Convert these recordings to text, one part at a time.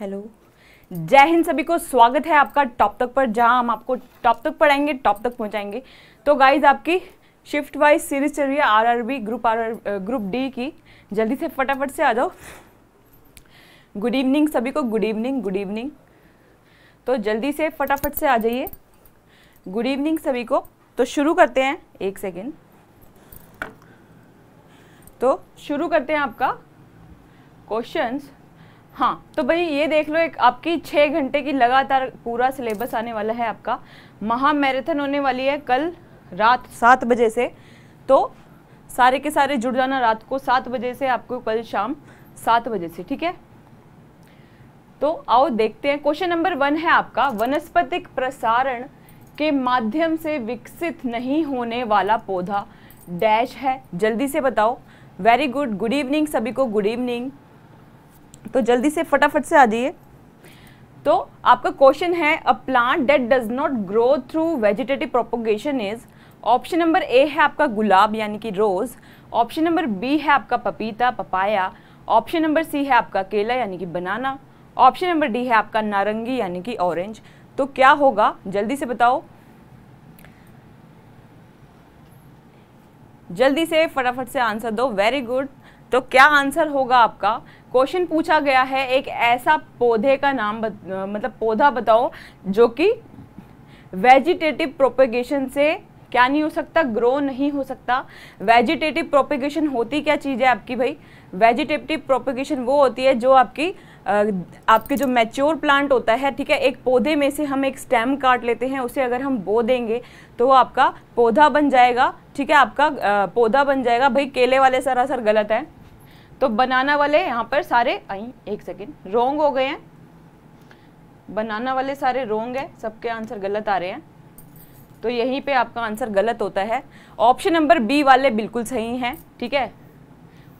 hello जय हिंद सभी को स्वागत है आपका टॉप तक पर जहां हम आपको टॉप तक पढ़ाएंगे टॉप तक पहुंचाएंगे तो गाइज आपकी शिफ्ट वाइज सीरीज चल रही है RRB group or group D की जल्दी से फटाफट से आ जाओ गुड इवनिंग सभी को गुड इवनिंग गुड इवनिंग तो जल्दी से फटाफट से आ जाइए गुड इवनिंग सभी को तो शुरू करते हैं एक सेकेंड तो शुरू करते हैं आपका क्वेश्चंस हाँ तो भाई ये देख लो एक आपकी छः घंटे की लगातार पूरा सिलेबस आने वाला है आपका महा मैराथन होने वाली है कल रात सात बजे से तो सारे के सारे जुड़ जाना रात को सात बजे से आपको कल शाम सात बजे से ठीक है तो आओ देखते हैं क्वेश्चन नंबर वन है आपका वनस्पतिक प्रसारण के माध्यम से विकसित नहीं होने वाला पौधा डैश है जल्दी से बताओ वेरी गुड गुड इवनिंग सभी को गुड इवनिंग तो जल्दी से फटाफट से आ जाइए तो आपका क्वेश्चन है a plant that does not grow through vegetative propagation is option number A है आपका गुलाब यानी कि रोज़ ऑप्शन नंबर बी है आपका पपीता पपाया ऑप्शन नंबर सी है आपका केला यानी कि बनाना ऑप्शन नंबर डी है आपका नारंगी यानी कि ऑरेंज तो क्या होगा जल्दी से बताओ जल्दी से फटाफट से आंसर दो वेरी गुड तो क्या आंसर होगा आपका क्वेश्चन पूछा गया है एक ऐसा पौधे का नाम बत, मतलब पौधा बताओ जो कि वेजिटेटिव प्रोपेगेशन से क्या नहीं हो सकता ग्रो नहीं हो सकता वेजिटेटिव प्रोपेगेशन होती क्या चीज़ है आपकी भाई वेजिटेटिव प्रोपेगेशन वो होती है जो आपकी आपके जो मैच्योर प्लांट होता है ठीक है एक पौधे में से हम एक स्टेम काट लेते हैं उसे अगर हम बो देंगे तो वो आपका पौधा बन जाएगा ठीक है आपका पौधा बन जाएगा भाई केले वाले सरासर गलत है तो बनाना वाले यहाँ पर सारे आई एक सेकेंड रोंग हो गए हैं बनाना वाले सारे रोंग है सबके आंसर गलत आ रहे हैं तो यहीं पे आपका आंसर गलत होता है ऑप्शन नंबर बी वाले बिल्कुल सही हैं ठीक है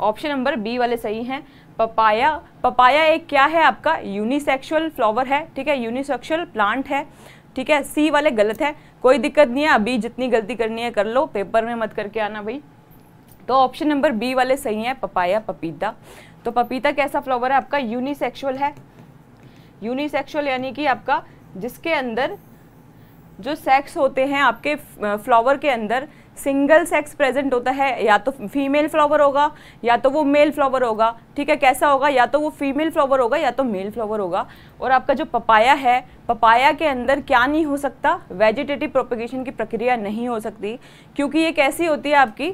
ऑप्शन नंबर बी वाले सही हैं पपाया पपाया एक क्या है आपका यूनिसेक्सुअल फ्लावर है ठीक है यूनिसेक्सुअल प्लांट है ठीक है सी वाले गलत है कोई दिक्कत नहीं है अभी जितनी गलती करनी है कर लो पेपर में मत करके आना भाई तो ऑप्शन नंबर बी वाले सही हैं पपाया पपीता तो पपीता कैसा फ्लावर है आपका यूनिसेक्सुअल है यूनिसेक्सुअल यानी कि आपका जिसके अंदर जो सेक्स होते हैं आपके फ्लावर के अंदर सिंगल सेक्स प्रेजेंट होता है या तो फीमेल फ्लावर होगा या तो वो मेल फ्लावर होगा ठीक है कैसा होगा या तो वो फीमेल फ्लावर होगा या तो मेल फ्लावर होगा और आपका जो पपाया है पपाया के अंदर क्या नहीं हो सकता वेजिटेटिव प्रोपोगेशन की प्रक्रिया नहीं हो सकती क्योंकि ये कैसी होती है आपकी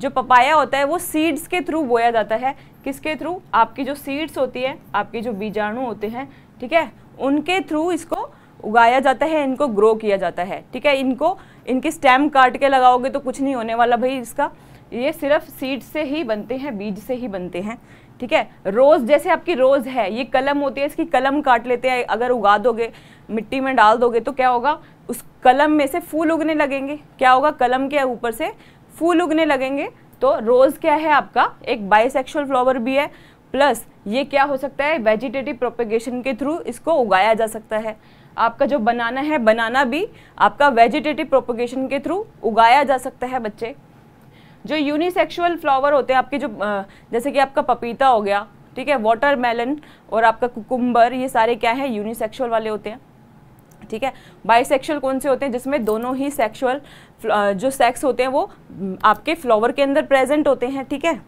जो पपाया होता है वो सीड्स के थ्रू बोया जाता है किसके थ्रू आपकी जो सीड्स होती है आपके जो बीजाणु होते हैं ठीक है उनके थ्रू इसको उगाया जाता है इनको ग्रो किया जाता है ठीक है इनको इनकी स्टेम काट के लगाओगे तो कुछ नहीं होने वाला भाई इसका ये सिर्फ सीड से ही बनते हैं बीज से ही बनते हैं ठीक है रोज़ जैसे आपकी रोज़ है ये कलम होती है इसकी कलम काट लेते हैं अगर उगा दोगे मिट्टी में डाल दोगे तो क्या होगा उस कलम में से फूल उगने लगेंगे क्या होगा कलम के ऊपर से फूल उगने लगेंगे तो रोज़ क्या है आपका एक बाइसेक्शुअल फ्लावर भी है प्लस ये क्या हो सकता है वेजिटेटिव प्रोपेगेशन के थ्रू इसको उगाया जा सकता है आपका जो बनाना है बनाना भी आपका वेजिटेटिव प्रोपोगेशन के थ्रू उगाया जा सकता है बच्चे जो यूनिसेक्शुअल फ्लावर होते हैं आपके जो जैसे कि आपका पपीता हो गया ठीक है वाटर और आपका कुकुम्बर ये सारे क्या है यूनिसेक्सुअल वाले होते हैं ठीक है बाइसेक्सुअल कौन से होते हैं जिसमें दोनों ही सेक्शुअल जो सेक्स होते हैं वो आपके फ्लावर के अंदर प्रेजेंट होते हैं ठीक है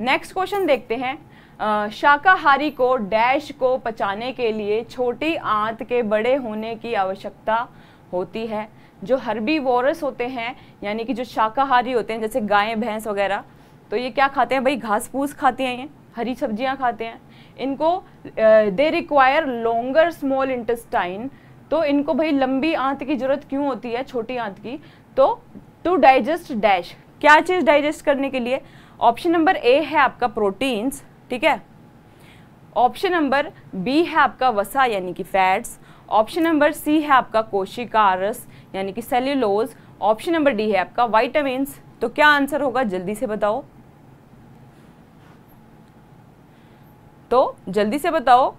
नेक्स्ट क्वेश्चन देखते हैं आ, शाकाहारी को डैश को पचाने के लिए छोटी आंत के बड़े होने की आवश्यकता होती है जो हर्बी वॉरस होते हैं यानी कि जो शाकाहारी होते हैं जैसे गायें भैंस वगैरह तो ये क्या खाते हैं भाई घास फूस खाते हैं ये हरी सब्जियां खाते हैं इनको they require longer small intestine तो इनको भाई लंबी आंत की जरूरत क्यों होती है छोटी आंत की तो टू डाइजेस्ट डैश क्या चीज़ डाइजेस्ट करने के लिए ऑप्शन नंबर ए है आपका प्रोटीन्स ठीक है ऑप्शन नंबर बी है आपका वसा यानी कि फैट्स ऑप्शन नंबर सी है आपका कोशिकारस यानी कि सेल्यूलोज ऑप्शन नंबर डी है आपका वाइटामस तो क्या आंसर होगा जल्दी से बताओ तो जल्दी से बताओ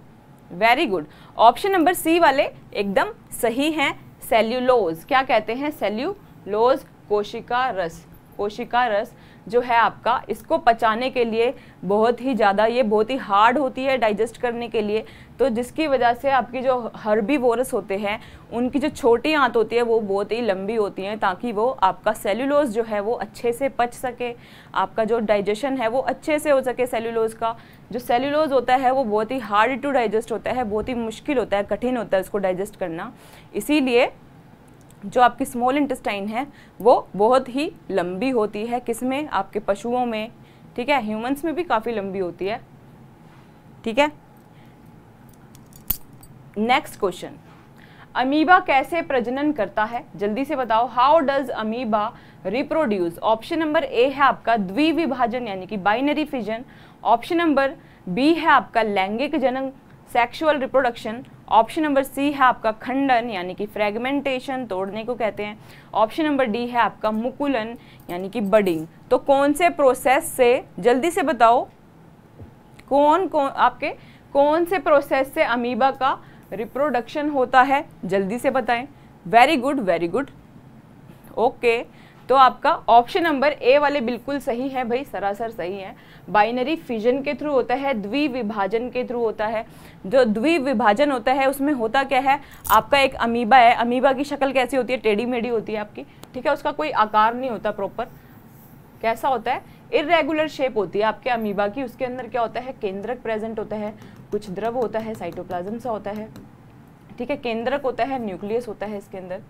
very good option number C वाले एकदम सही हैं सेल्यूलोज क्या कहते हैं सेल्यूलोज कोशिका रस कोशिका रस जो है आपका इसको पचाने के लिए बहुत ही ज़्यादा ये बहुत ही हार्ड होती है डाइजेस्ट करने के लिए तो जिसकी वजह से आपकी जो हर्बी वोरस होते हैं उनकी जो छोटी आंत होती है वो बहुत ही लंबी होती हैं ताकि वो आपका सेलुलोज जो है वो अच्छे से पच सके आपका जो डाइजेशन है वो अच्छे से हो सके सेलुलोज का जो सेलुलोज होता है वो बहुत ही हार्ड टू डाइजेस्ट होता है बहुत ही मुश्किल होता है कठिन होता है उसको डाइजेस्ट करना इसीलिए जो आपकी स्मॉल इंटेस्टाइन है वो बहुत ही लंबी होती है किसमें आपके पशुओं में ठीक है ह्यूमन्स में भी काफ़ी लंबी होती है ठीक है नेक्स्ट क्वेश्चन अमीबा कैसे प्रजनन करता है जल्दी से बताओ how does amoeba reproduce option number A है आपका द्विविभाजन यानी कि binary fission option number B है आपका लैंगिक जनन sexual reproduction option number C है आपका खंडन यानी कि फ्रेगमेंटेशन तोड़ने को कहते हैं ऑप्शन नंबर डी है आपका मुकुलन यानी कि बडिंग तो कौन से प्रोसेस से जल्दी से बताओ कौन कौन आपके कौन से प्रोसेस से अमीबा का रिप्रोडक्शन होता है जल्दी से बताएं very good very good okay तो आपका ऑप्शन नंबर ए वाले बिल्कुल सही है भाई सरासर सही है बाइनरी फिजन के थ्रू होता है द्विविभाजन के थ्रू होता है जो द्विविभाजन होता है उसमें होता क्या है आपका एक अमीबा है अमीबा की शक्ल कैसी होती है टेढ़ी मेढ़ी होती है आपकी ठीक है उसका कोई आकार नहीं होता प्रॉपर कैसा होता है इरेगुलर शेप होती है आपके अमीबा की उसके अंदर क्या होता है केंद्रक प्रेजेंट होता है कुछ द्रव होता है साइटोप्लाज्म सा होता है ठीक है केंद्रक होता है न्यूक्लियस होता है इसके अंदर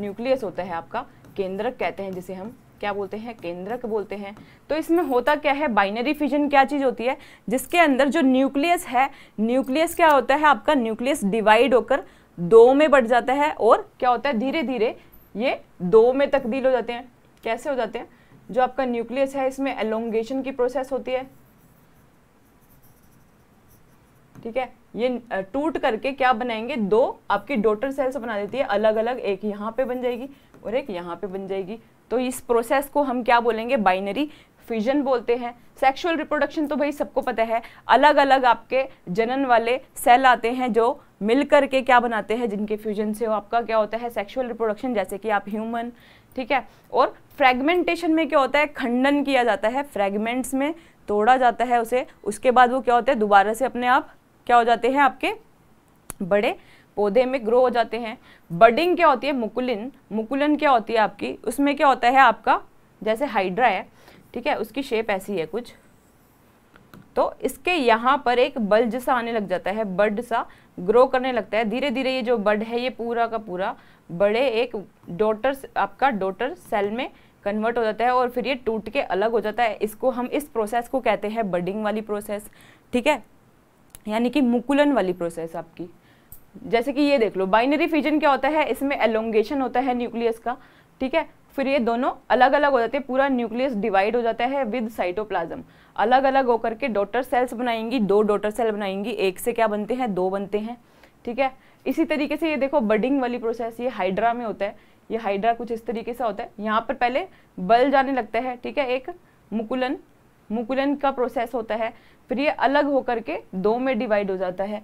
न्यूक्लियस होता है आपका केंद्रक कहते हैं जिसे हम क्या बोलते हैं केंद्रक बोलते हैं तो इसमें होता क्या है बाइनरी फिजन क्या चीज़ होती है जिसके अंदर जो न्यूक्लियस है न्यूक्लियस क्या होता है आपका न्यूक्लियस डिवाइड होकर दो में बढ़ जाता है और क्या होता है धीरे धीरे ये दो में तकदील हो जाते हैं कैसे हो जाते हैं जो आपका न्यूक्लियस है इसमें एलोंगेशन की प्रोसेस होती है ठीक है ये टूट करके क्या बनाएंगे दो आपकी डोटर सेल्स बना देती है अलग अलग एक यहाँ पे बन जाएगी और एक यहाँ पे बन जाएगी तो इस प्रोसेस को हम क्या बोलेंगे बाइनरी फिजन बोलते हैं सेक्सुअल रिप्रोडक्शन तो भाई सबको पता है अलग अलग आपके जनन वाले सेल आते हैं जो मिल करके क्या बनाते हैं जिनके फ्यूजन से आपका क्या होता है सेक्सुअल रिप्रोडक्शन जैसे कि आप ह्यूमन ठीक है और फ्रेगमेंटेशन में क्या होता है खंडन किया जाता है फ्रेगमेंट्स में तोड़ा जाता है उसे उसके बाद वो क्या होता है दोबारा से अपने आप क्या हो जाते हैं आपके बड़े पौधे में ग्रो हो जाते हैं बडिंग क्या होती है मुकुलिन मुकुलन क्या होती है आपकी उसमें क्या होता है आपका जैसे हाइड्रा है ठीक है उसकी शेप ऐसी है कुछ तो इसके यहाँ पर एक बल्ज सा आने लग जाता है बड सा ग्रो करने लगता है धीरे धीरे ये जो बड है ये पूरा का पूरा बड़े एक डोटर आपका डोटर सेल में कन्वर्ट हो जाता है और फिर ये टूट के अलग हो जाता है इसको हम इस प्रोसेस को कहते हैं बडिंग वाली प्रोसेस ठीक है यानी कि मुकुलन वाली प्रोसेस आपकी जैसे कि ये देख लो बाइनरी फिजन क्या होता है इसमें एलोंगेशन होता है न्यूक्लियस का ठीक है फिर ये दोनों अलग अलग हो जाते हैं पूरा न्यूक्लियस डिवाइड हो जाता है विद साइटोप्लाज्म अलग अलग होकर के डॉटर सेल्स बनाएंगी दो डॉटर सेल बनाएंगी एक से क्या बनते हैं दो बनते हैं ठीक है इसी तरीके से ये देखो बडिंग वाली प्रोसेस ये हाइड्रा में होता है ये हाइड्रा कुछ इस तरीके से होता है यहाँ पर पहले बल जाने लगता है ठीक है एक मुकुलन मुकुलन का प्रोसेस होता है फिर ये अलग होकर के दो में डिवाइड हो जाता है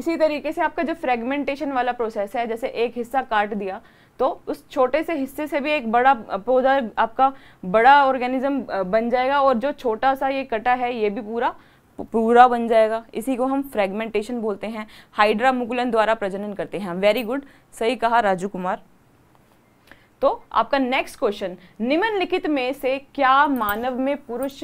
इसी तरीके से आपका जो फ्रेगमेंटेशन वाला प्रोसेस है जैसे एक हिस्सा काट दिया तो उस छोटे से हिस्से से भी एक बड़ा पौधा आपका बड़ा ऑर्गेनिज्म बन जाएगा और जो छोटा सा ये कटा है ये भी पूरा पूरा बन जाएगा इसी को हम फ्रेगमेंटेशन बोलते हैं हाइड्रा मुकुलन द्वारा प्रजनन करते हैं वेरी गुड सही कहा राजू कुमार तो आपका नेक्स्ट क्वेश्चन निम्नलिखित में से क्या मानव में पुरुष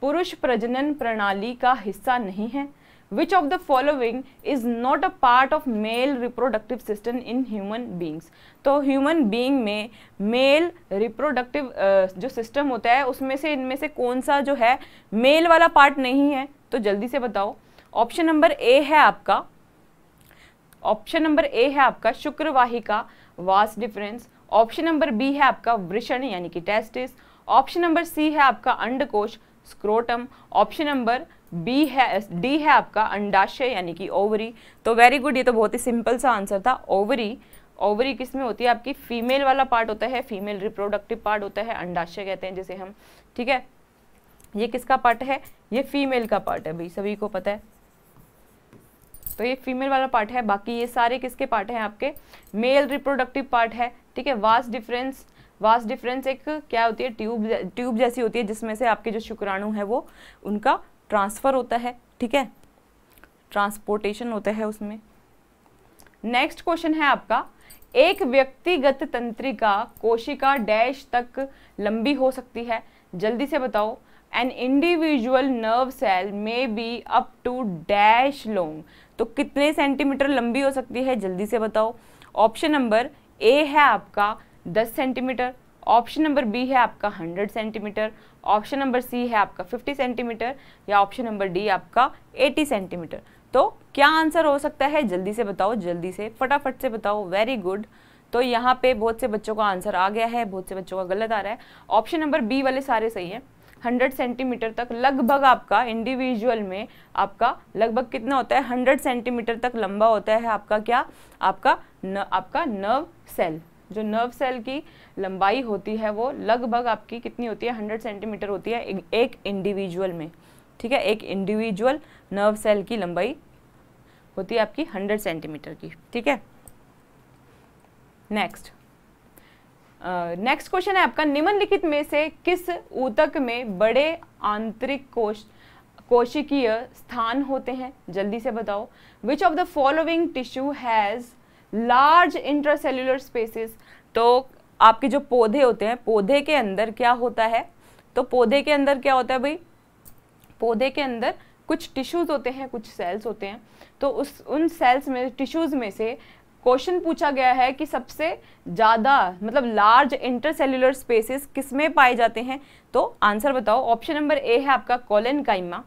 पुरुष प्रजनन प्रणाली का हिस्सा नहीं है which of the following is not a part of male reproductive system in human beings तो ह्यूमन बींग में मेल रिप्रोडक्टिव uh, जो सिस्टम होता है उसमें से इनमें से कौन सा जो है मेल वाला पार्ट नहीं है तो जल्दी से बताओ ऑप्शन नंबर ए है आपका ऑप्शन नंबर ए है आपका शुक्रवाहिका vas deferens option number B है आपका वृषण यानी कि टेस्टिस ऑप्शन नंबर सी है आपका अंडकोश स्क्रोटम ऑप्शन नंबर बी है डी है आपका अंडाशय यानी कि ओवरी तो वेरी गुड ये तो बहुत ही सिंपल सा आंसर था ओवरी ओवरी किस में होती है आपकी फीमेल वाला पार्ट होता है फीमेल रिप्रोडक्टिव पार्ट होता है अंडाशय कहते हैं जिसे हम ठीक है ये किसका पार्ट है ये फीमेल का पार्ट है भाई सभी को पता है तो ये फीमेल वाला पार्ट है बाकी ये सारे किसके पार्ट हैं आपके मेल रिप्रोडक्टिव पार्ट है ठीक है वास्ट डिफरेंस वास्ट डिफरेंस एक क्या होती है ट्यूब ट्यूब जैसी होती है जिसमें से आपके जो शुक्राणु है वो उनका ट्रांसफ़र होता है ठीक है ट्रांसपोर्टेशन होता है उसमें नेक्स्ट क्वेश्चन है आपका एक व्यक्तिगत तंत्रिका कोशिका डैश तक लंबी हो सकती है जल्दी से बताओ an individual nerve cell may be up to dash long तो कितने सेंटीमीटर लंबी हो सकती है जल्दी से बताओ ऑप्शन नंबर ए है आपका 10 सेंटीमीटर ऑप्शन नंबर बी है आपका 100 सेंटीमीटर ऑप्शन नंबर सी है आपका 50 सेंटीमीटर या ऑप्शन नंबर डी आपका 80 सेंटीमीटर तो क्या आंसर हो सकता है जल्दी से बताओ जल्दी से फटाफट से बताओ वेरी गुड तो यहाँ पे बहुत से बच्चों का आंसर आ गया है बहुत से बच्चों का गलत आ रहा है ऑप्शन नंबर बी वाले सारे सही हैं 100 सेंटीमीटर तक लगभग आपका इंडिविजुअल में आपका लगभग कितना होता है 100 सेंटीमीटर तक लंबा होता है आपका क्या आपका न, आपका नर्व सेल जो नर्व सेल की लंबाई होती है वो लगभग आपकी कितनी होती है हंड्रेड सेंटीमीटर होती है एक, इंडिविजुअल में ठीक है एक इंडिविजुअल नर्व सेल की लंबाई होती है आपकी हंड्रेड सेंटीमीटर की ठीक है नेक्स्ट नेक्स्ट क्वेश्चन है आपका निम्नलिखित में से किस ऊतक में बड़े आंतरिक कोश कोशिकीय स्थान होते हैं जल्दी से बताओ which of the following tissue has large intracellular spaces तो आपके जो पौधे होते हैं पौधे के अंदर क्या होता है तो पौधे के अंदर क्या होता है भाई पौधे के अंदर कुछ टिश्यूज़ होते हैं कुछ सेल्स होते हैं तो उस उन सेल्स में टिश्यूज़ में से क्वेश्चन पूछा गया है कि सबसे ज़्यादा मतलब लार्ज इंटरसेल्युलर स्पेसिस किस में पाए जाते हैं तो आंसर बताओ ऑप्शन नंबर ए है आपका कॉलन काइमा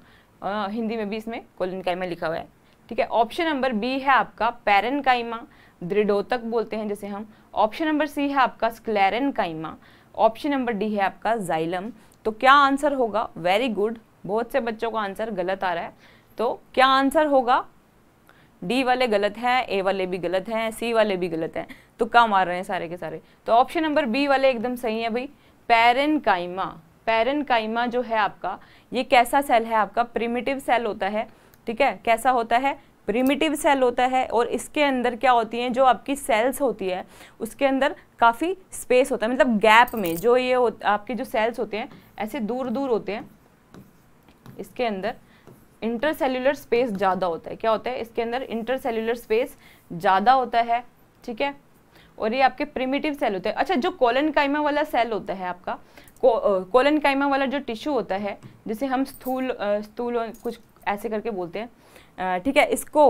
हिंदी में भी इसमें कॉलन काइमा लिखा हुआ है ठीक है ऑप्शन नंबर बी है आपका पैरन काइमा दृढ़ोतक बोलते हैं जैसे हम ऑप्शन नंबर सी है आपका sclerenchyma option number D है आपका जाइलम तो क्या आंसर होगा वेरी गुड बहुत से बच्चों का आंसर गलत आ रहा है तो क्या आंसर होगा डी वाले गलत हैं ए वाले भी गलत हैं सी वाले भी गलत हैं तो क्या मार रहे हैं सारे के सारे तो ऑप्शन नंबर बी वाले एकदम सही है भाई पैरन काइमा पैरन काइमा जो है आपका ये कैसा सेल है आपका प्रिमिटिव सेल होता है ठीक है कैसा होता है प्रिमिटिव सेल होता है और इसके अंदर क्या होती हैं जो आपकी सेल्स होती है उसके अंदर काफ़ी स्पेस होता है मतलब गैप में जो ये हो आपके जो सेल्स होते हैं ऐसे दूर दूर होते हैं इसके अंदर सेल्युलर स्पेस ज़्यादा होता है क्या होता है इसके अंदर सेल्युलर स्पेस ज़्यादा होता है ठीक है और ये आपके प्रिमिटिव सेल होते हैं अच्छा जो कोलन काइमा वाला सेल होता है आपका कोलन काइमा वाला जो टिश्यू होता है जिसे हम स्थूल स्थूल कुछ ऐसे करके बोलते हैं ठीक है इसको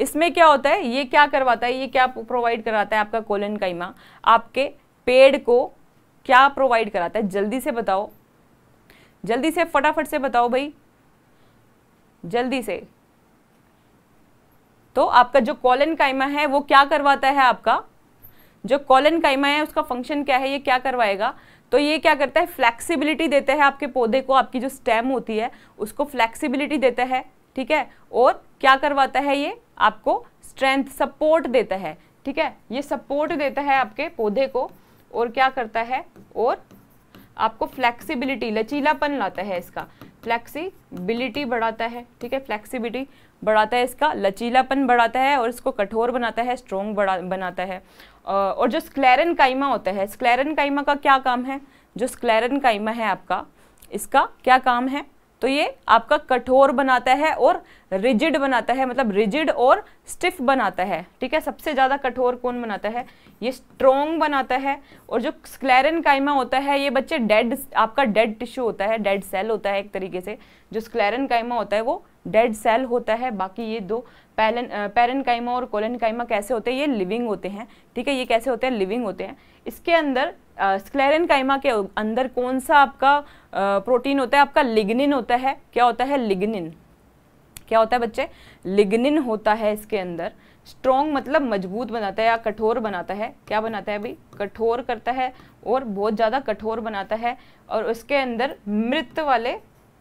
इसमें क्या होता है ये क्या करवाता है ये क्या प्रोवाइड कराता है आपका कोलन काइमा आपके पेड़ को क्या प्रोवाइड कराता है जल्दी से बताओ जल्दी से फटाफट से बताओ भाई जल्दी से तो आपका जो कॉलन कायमा है वो क्या करवाता है आपका जो कॉलन कायमा है उसका फंक्शन क्या है ये क्या करवाएगा तो ये क्या करता है फ्लेक्सिबिलिटी देता है आपके पौधे को आपकी जो स्टेम होती है उसको फ्लेक्सिबिलिटी देता है ठीक है और क्या करवाता है ये आपको स्ट्रेंथ सपोर्ट देता है ठीक है ये सपोर्ट देता है आपके पौधे को और क्या करता है और आपको फ्लेक्सिबिलिटी लचीलापन लाता है इसका फ्लेक्सिबिलिटी बढ़ाता है ठीक है फ्लेक्सिबिलिटी बढ़ाता है इसका लचीलापन बढ़ाता है और इसको कठोर बनाता है स्ट्रोंग बढ़ा बनाता है और जो स्क्लेरन काइमा होता है स्क्लेरन काइमा का क्या काम है जो स्क्लेरन काइमा है आपका इसका क्या काम है तो ये आपका कठोर बनाता है और रिजिड बनाता है मतलब रिजिड और स्टिफ बनाता है ठीक है सबसे ज़्यादा कठोर कौन बनाता है ये स्ट्रोंग बनाता है और जो स्क्लेरन काइमा होता है ये बच्चे डेड आपका डेड टिश्यू होता है डेड सेल होता है एक तरीके से जो स्क्लेरन काइमा होता है वो डेड सेल होता है बाकी ये दो पैलन पैरनकाइमा और कोलनकाइमा कैसे होते हैं ये लिविंग होते हैं ठीक है ये कैसे होते हैं लिविंग होते हैं इसके अंदर स्क्लेरनकाइमा के अंदर कौन सा आपका आ, प्रोटीन होता है आपका लिग्निन होता है क्या होता है लिग्निन क्या होता है बच्चे लिग्निन होता है इसके अंदर स्ट्रॉन्ग मतलब मजबूत बनाता है या कठोर बनाता है क्या बनाता है भाई कठोर करता है और बहुत ज़्यादा कठोर बनाता है और उसके अंदर मृत वाले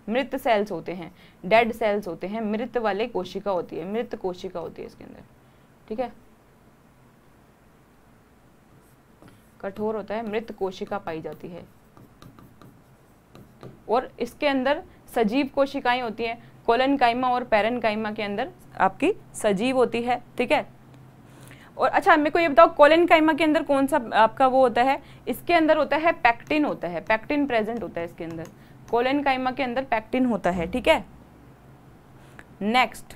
मृत सेल्स होते हैं डेड सेल्स होते हैं मृत वाले कोशिका होती है मृत कोशिका होती है इसके अंदर ठीक है कठोर होता है मृत कोशिका पाई जाती है और इसके अंदर सजीव कोशिकाएं होती हैं कोलन काइमा और पैरन काइमा के अंदर आपकी सजीव होती है ठीक है और अच्छा मेरे को ये बताओ कोलन काइमा के अंदर कौन सा आपका वो होता है इसके अंदर होता है पैक्टिन होता है पैक्टिन प्रेजेंट होता है इसके अंदर कोलन काइमा के अंदर पैक्टिन होता है ठीक है नेक्स्ट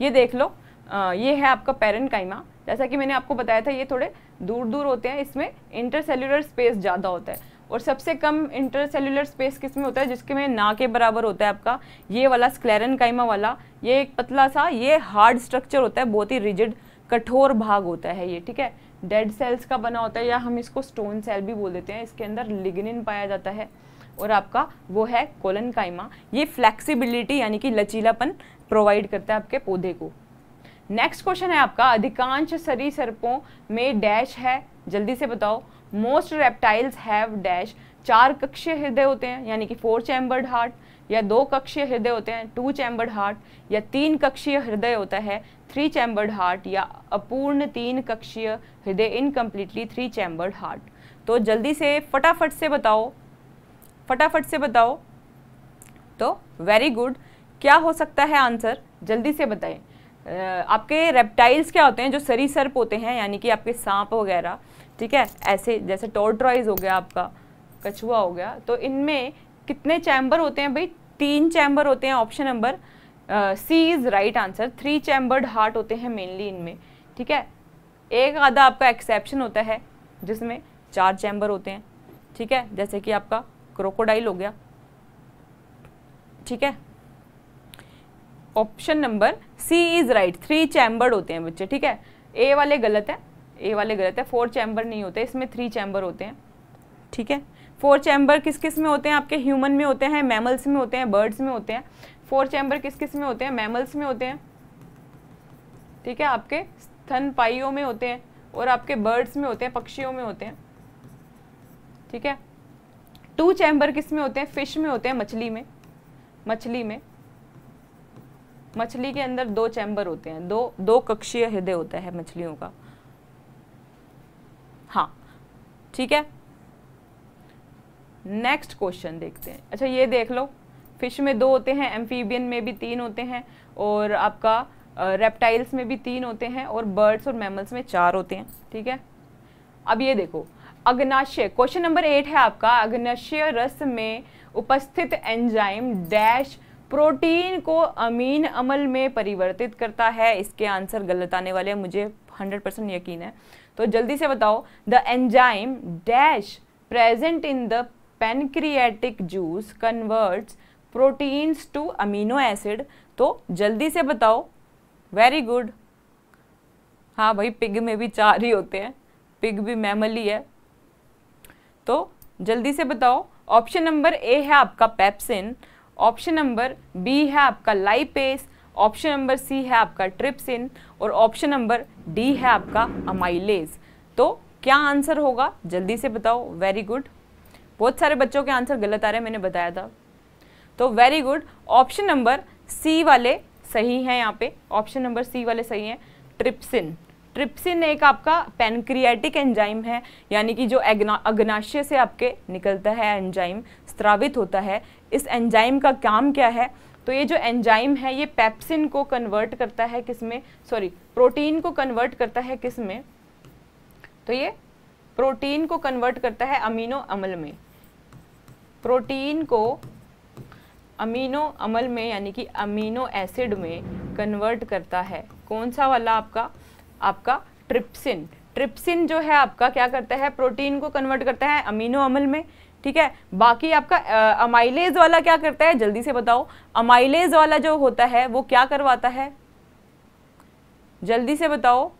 ये देख लो आ, ये है आपका पेरन काइमा जैसा कि मैंने आपको बताया था ये थोड़े दूर दूर होते हैं इसमें इंटरसेल्युलर स्पेस ज़्यादा होता है और सबसे कम इंटरसेल्युलर स्पेस किस में होता है जिसके में ना के बराबर होता है आपका ये वाला स्क्लेरन काइमा वाला ये एक पतला सा ये हार्ड स्ट्रक्चर होता है बहुत ही रिजिड कठोर भाग होता है ये ठीक है डेड सेल्स का बना होता है या हम इसको स्टोन सेल भी बोल देते हैं इसके अंदर लिगनिन पाया जाता है और आपका वो है कोलन काइमा ये फ्लेक्सिबिलिटी यानी कि लचीलापन प्रोवाइड करता है आपके पौधे को नेक्स्ट क्वेश्चन है आपका अधिकांश सरी सर्पों में डैश है जल्दी से बताओ मोस्ट रेप्टाइल्स हैव डैश चार कक्षीय हृदय होते हैं यानी कि फोर चैम्बर्ड हार्ट या दो कक्षीय हृदय होते हैं टू चैम्बर्ड हार्ट या तीन कक्षीय हृदय होता है थ्री चैम्बर्ड हार्ट या अपूर्ण तीन कक्षीय हृदय इनकम्प्लीटली थ्री चैम्बर्ड हार्ट तो जल्दी से फटाफट से बताओ फटाफट से बताओ तो वेरी गुड क्या हो सकता है आंसर जल्दी से बताएं आपके रेप्टाइल्स क्या होते हैं जो सरी सर्प होते हैं यानी कि आपके सांप वगैरह ठीक है ऐसे जैसे टोर्ट्रॉइज हो गया आपका कछुआ हो गया तो इनमें कितने चैम्बर होते हैं भाई तीन चैम्बर होते हैं option number C is right answer three chambered heart होते हैं मेनली इनमें ठीक है एक आधा आपका एक्सेप्शन होता है जिसमें चार चैम्बर होते हैं ठीक है जैसे कि आपका क्रोकोडाइल हो गया ठीक है option number C is right three chambered होते हैं बच्चे ठीक है ए वाले गलत है ए वाले गलत है फोर चैम्बर नहीं होते इसमें थ्री चैम्बर होते हैं ठीक है फोर चैम्बर किस किस में होते हैं आपके ह्यूमन में होते हैं मैमल्स में होते हैं बर्ड्स में होते हैं फोर चैम्बर किस किस में होते हैं मैमल्स में होते हैं ठीक है आपके पाइयों में होते हैं और आपके बर्ड्स में होते हैं पक्षियों में होते हैं ठीक है टू चैम्बर किस में होते हैं फिश में होते हैं मछली में मछली में मछली के अंदर दो चैम्बर होते हैं दो दो कक्षीय हृदय होता है मछलियों का हाँ ठीक है नेक्स्ट क्वेश्चन देखते हैं अच्छा ये देख लो फिश में दो होते हैं एम्फीबियन में भी तीन होते हैं और आपका रेप्टाइल्स में भी तीन होते हैं और बर्ड्स और मैमल्स में चार होते हैं ठीक है अब ये देखो अग्नाशय क्वेश्चन नंबर एट है आपका अग्नाशय रस में उपस्थित एंजाइम डैश प्रोटीन को अमीन अमल में परिवर्तित करता है इसके आंसर गलत आने वाले हैं मुझे 100 परसेंट यकीन है तो जल्दी से बताओ the enzyme dash present in the pancreatic juice converts proteins to amino acid तो जल्दी से बताओ वेरी गुड हाँ भाई पिग में भी चार ही होते हैं पिग भी मैमली है तो जल्दी से बताओ ऑप्शन नंबर ए है आपका पेप्सिन ऑप्शन नंबर बी है आपका लाइपेस ऑप्शन नंबर सी है आपका ट्रिप्सिन और ऑप्शन नंबर डी है आपका अमाइलेज तो क्या आंसर होगा जल्दी से बताओ वेरी गुड बहुत सारे बच्चों के आंसर गलत आ रहे हैं मैंने बताया था तो very good option number C वाले सही हैं यहाँ पे ऑप्शन नंबर सी वाले सही हैं ट्रिप्सिन ट्रिप्सिन एक आपका पेनक्रियाटिक एंजाइम है यानी कि जो अग्नाशय से आपके निकलता है एंजाइम स्त्रावित होता है इस एंजाइम का काम क्या है तो ये जो एंजाइम है ये पैप्सिन को कन्वर्ट करता है किसमें सॉरी प्रोटीन को कन्वर्ट करता है किसमें तो ये प्रोटीन को कन्वर्ट करता है अमीनो अमल में प्रोटीन को अमीनो अमल में यानी कि अमीनो एसिड में कन्वर्ट करता है कौन सा वाला आपका आपका ट्रिप्सिन ट्रिप्सिन जो है आपका क्या करता है प्रोटीन को कन्वर्ट करता है अमीनो अमल में ठीक है बाकी आपका अमाइलेज वाला क्या करता है जल्दी से बताओ अमाइलेज वाला जो होता है वो क्या करवाता है जल्दी से बताओ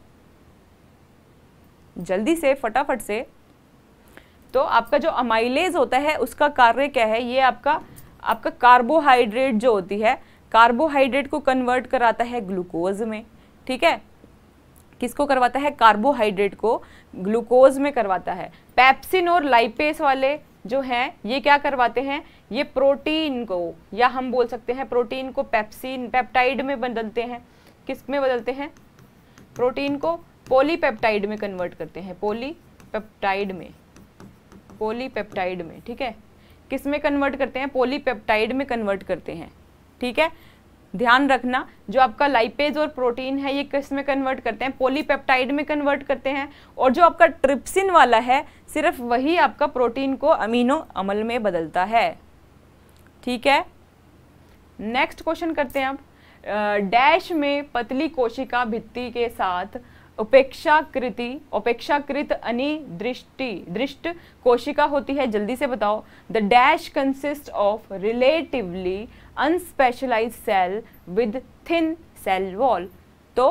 जल्दी से फटाफट से तो आपका जो अमाइलेज होता है उसका कार्य क्या है ये आपका आपका कार्बोहाइड्रेट जो होती है कार्बोहाइड्रेट को कन्वर्ट कराता है ग्लूकोज में ठीक है किसको करवाता है कार्बोहाइड्रेट को ग्लूकोज में करवाता है पैप्सिन और लाइपेस वाले जो हैं ये क्या करवाते हैं ये प्रोटीन को या हम बोल सकते हैं प्रोटीन को पैप्सिन पेप्टाइड में बदलते हैं किस में बदलते हैं प्रोटीन को पोलीपेप्टाइड में कन्वर्ट करते हैं पोलीपेप्टाइड में पोलीपेप्टाइड में ठीक है किस में कन्वर्ट करते हैं पोलीपेप्टाइड में कन्वर्ट करते हैं ठीक है ध्यान रखना जो आपका लाइपेज और प्रोटीन है ये किस में कन्वर्ट करते हैं पॉलीपेप्टाइड में कन्वर्ट करते हैं और जो आपका ट्रिप्सिन वाला है सिर्फ वही आपका प्रोटीन को अमीनो अमल में बदलता है ठीक है नेक्स्ट क्वेश्चन करते हैं आप डैश में पतली कोशिका भित्ति के साथ उपेक्षाकृति उपेक्षाकृत अनिदृष्टि दृष्ट कोशिका होती है जल्दी से बताओ the dash consist of relatively unspecialise cell with thin cell wall तो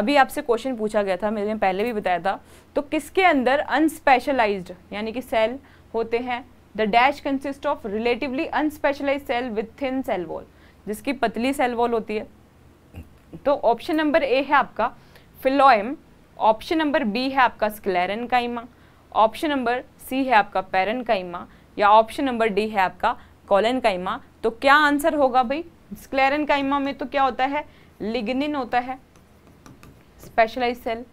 अभी आपसे क्वेश्चन पूछा गया था मैंने पहले भी बताया था तो किसके अंदर अनस्पेशलाइज्ड यानी कि सेल होते हैं the dash consist of relatively unspecialise cell with thin cell wall जिसकी पतली सेल वॉल होती है तो ऑप्शन नंबर ए है आपका फिलोएम ऑप्शन नंबर बी है आपका sclerenchyma option number C है आपका पेरन काइमा या ऑप्शन नंबर डी है आपका कॉलन काइमा तो क्या आंसर होगा भाई स्क्लेरन काइमा में तो क्या होता है लिग्निन होता है स्पेशलाइज सेल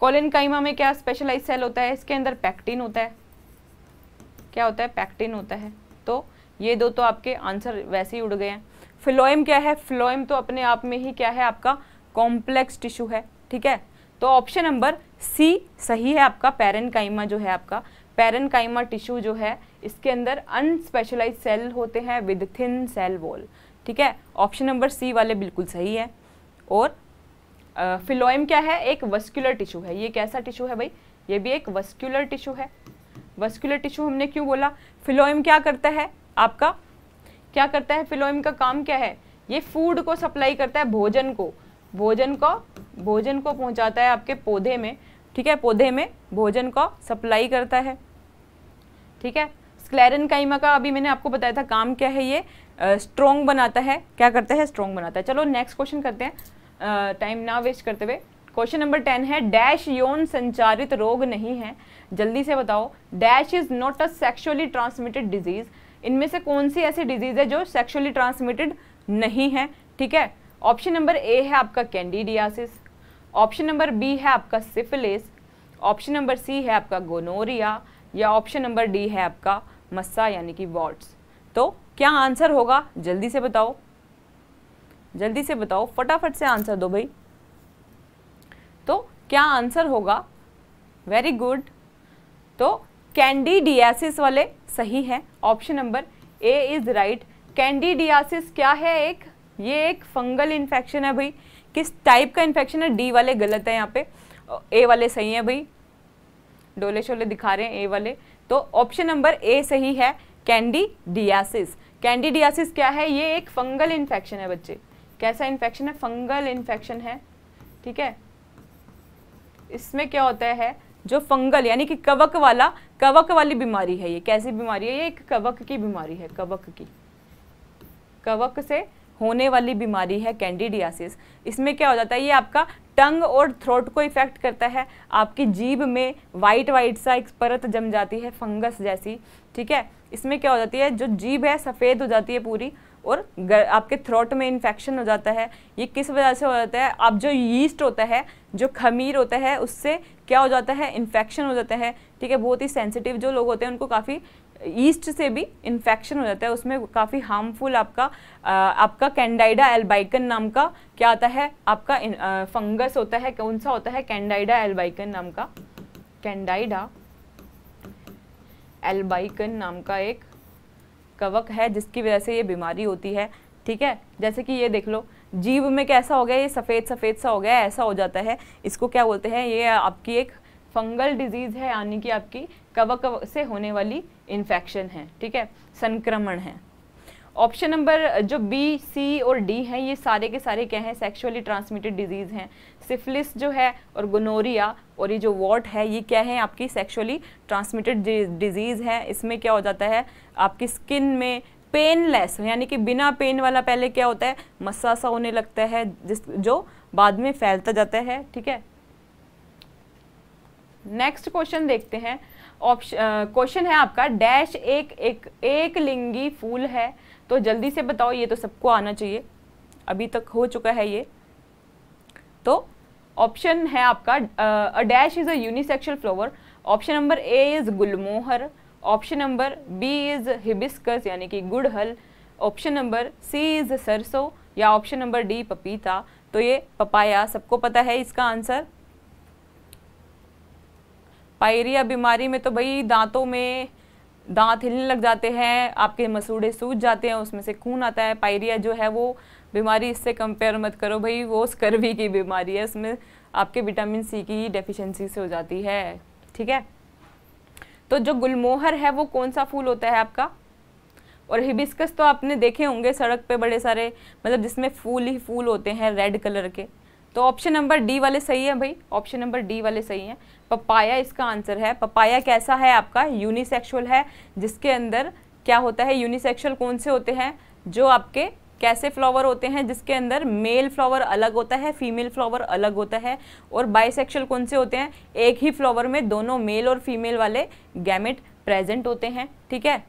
कॉलन काइमा में क्या स्पेशलाइज सेल होता है इसके अंदर पैक्टिन होता है क्या होता है पैक्टिन होता है तो ये दो तो आपके आंसर वैसे ही उड़ गए हैं फ्लोएम क्या है फ्लोएम तो अपने आप में ही क्या है आपका कॉम्प्लेक्स टिश्यू है ठीक है तो ऑप्शन नंबर सी सही है आपका पैरन काइमा जो है आपका पेरनकाइमा टिश्यू जो है इसके अंदर अनस्पेशलाइज सेल होते हैं विद थिन सेल वॉल ठीक है ऑप्शन नंबर सी वाले बिल्कुल सही है और फिलोइम क्या है एक वस्कुलर टिश्यू है ये कैसा टिश्यू है भाई ये भी एक वस्कुलर टिश्यू है वस्कुलर टिश्यू हमने क्यों बोला फिलोइम क्या करता है आपका क्या करता है फिलोइम का काम क्या है ये फूड को सप्लाई करता है भोजन को भोजन को भोजन को पहुंचाता है आपके पौधे में ठीक है पौधे में भोजन को सप्लाई करता है ठीक है स्क्लेरन काइमा का अभी मैंने आपको बताया था काम क्या है ये स्ट्रोंग uh, बनाता है क्या करता है स्ट्रोंग बनाता है चलो नेक्स्ट क्वेश्चन करते हैं टाइम uh, ना वेस्ट करते हुए क्वेश्चन नंबर टेन है डैश यौन संचारित रोग नहीं है जल्दी से बताओ dash is not a sexually transmitted disease इनमें से कौन सी ऐसी डिजीज है जो सेक्सुअली ट्रांसमिटेड नहीं है ठीक है ऑप्शन नंबर ए है आपका कैंडिडियासिस ऑप्शन नंबर बी है आपका सिफिलिस ऑप्शन नंबर सी है आपका गोनोरिया या ऑप्शन नंबर डी है आपका मस्सा यानी कि वॉट्स तो क्या आंसर होगा जल्दी से बताओ जल्दी से बताओ फटाफट से आंसर दो भाई तो क्या आंसर होगा वेरी गुड तो कैंडी डियासिस वाले सही है option number A is right candidiasis क्या है एक ये एक फंगल इन्फेक्शन है भाई किस टाइप का इन्फेक्शन है डी वाले गलत है यहाँ पे ए वाले सही है भाई डोले शोले दिखा रहे हैं ए वाले तो ऑप्शन नंबर ए सही है कैंडीडियासिस कैंडीडियासिस क्या है ये एक फंगल इन्फेक्शन है बच्चे कैसा इन्फेक्शन है फंगल इन्फेक्शन है ठीक है इसमें क्या होता है जो फंगल यानी कि कवक वाला कवक वाली बीमारी है ये कैसी बीमारी है ये एक कवक की बीमारी है कवक की कवक से होने वाली बीमारी है कैंडिडियासिस इसमें क्या हो जाता है ये आपका टंग और थ्रोट को इफ़ेक्ट करता है आपकी जीभ में वाइट वाइट सा एक परत जम जाती है फंगस जैसी ठीक है इसमें क्या हो जाती है जो जीभ है सफ़ेद हो जाती है पूरी और आपके थ्रोट में इन्फेक्शन हो जाता है ये किस वजह से हो जाता है आप जो यीस्ट होता है जो खमीर होता है उससे क्या हो जाता है इन्फेक्शन हो जाता है ठीक है बहुत ही सेंसिटिव जो लोग होते हैं उनको काफ़ी ईस्ट से भी इन्फेक्शन हो जाता है उसमें काफ़ी हार्मफुल आपका आपका कैंडाइडा एल्बाइकन नाम का क्या आता है आपका फंगस होता है कौन सा होता है कैंडाइडा एल्बाइकन नाम का कैंडाइडा एल्बाइकन नाम का एक कवक है जिसकी वजह से ये बीमारी होती है ठीक है जैसे कि ये देख लो जीव में कैसा हो गया ये सफ़ेद सफ़ेद सा हो गया ऐसा हो जाता है इसको क्या बोलते हैं ये आपकी एक फंगल डिजीज़ है यानी कि आपकी कवक कव से होने वाली इन्फेक्शन है ठीक है संक्रमण है ऑप्शन नंबर जो बी सी और डी हैं ये सारे के सारे क्या हैं सेक्सुअली ट्रांसमिटेड डिजीज़ हैं सिफिलिस जो है और गोनोरिया और ये जो वॉट है ये क्या है आपकी सेक्सुअली ट्रांसमिटेड डिजीज़ है इसमें क्या हो जाता है आपकी स्किन में पेनलेस यानी कि बिना पेन वाला पहले क्या होता है मसा सा होने लगता है जिस जो बाद में फैलता जाता है ठीक है नेक्स्ट क्वेश्चन देखते हैं ऑप्शन क्वेश्चन है आपका डैश एक एक एक लिंगी फूल है तो जल्दी से बताओ ये तो सबको आना चाहिए अभी तक हो चुका है ये तो ऑप्शन है आपका a dash is a unisexual flower option number A is gulmohar option number B is hibiscus यानी कि गुड़हल ऑप्शन नंबर सी इज़ सरसों या ऑप्शन नंबर डी पपीता तो ये पपाया सबको पता है इसका आंसर पायरिया बीमारी में तो भाई दांतों में दांत हिलने लग जाते हैं आपके मसूड़े सूज जाते हैं उसमें से खून आता है पायरिया जो है वो बीमारी इससे कंपेयर मत करो भाई वो स्कर्वी की बीमारी है उसमें आपके विटामिन सी की डेफिशिएंसी से हो जाती है ठीक है तो जो गुलमोहर है वो कौन सा फूल होता है आपका और हिबिस्कस तो आपने देखे होंगे सड़क पे बड़े सारे मतलब जिसमें फूल ही फूल होते हैं रेड कलर के तो ऑप्शन नंबर डी वाले सही है भाई ऑप्शन नंबर डी वाले सही है पपाया इसका आंसर है पपाया कैसा है आपका यूनिसेक्शुअल है जिसके अंदर क्या होता है यूनिसेक्शुअल कौन से होते हैं जो आपके कैसे फ्लावर होते हैं जिसके अंदर मेल फ्लावर अलग होता है फीमेल फ्लावर अलग होता है और बाइसेक्शुअल कौन से होते हैं एक ही फ्लावर में दोनों मेल और फीमेल वाले गैमेट प्रेजेंट होते हैं ठीक है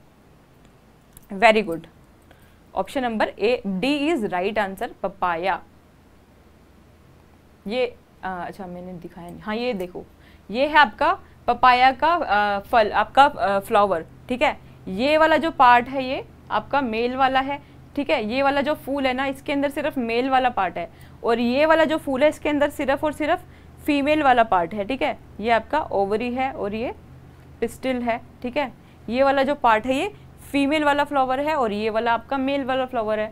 very good option number A D is right answer papaya ये आ, अच्छा मैंने दिखाया नहीं हाँ ये देखो ये है आपका पपाया का आ, फल आपका फ्लावर ठीक है ये वाला जो पार्ट है ये आपका मेल वाला है ठीक है ये वाला जो फूल है ना इसके अंदर सिर्फ मेल वाला पार्ट है और ये वाला जो फूल है इसके अंदर सिर्फ और सिर्फ फीमेल वाला पार्ट है ठीक है ये आपका ओवरी है और ये पिस्टिल है ठीक है ये वाला जो पार्ट है ये फीमेल वाला फ्लावर है और ये वाला आपका मेल वाला फ्लावर है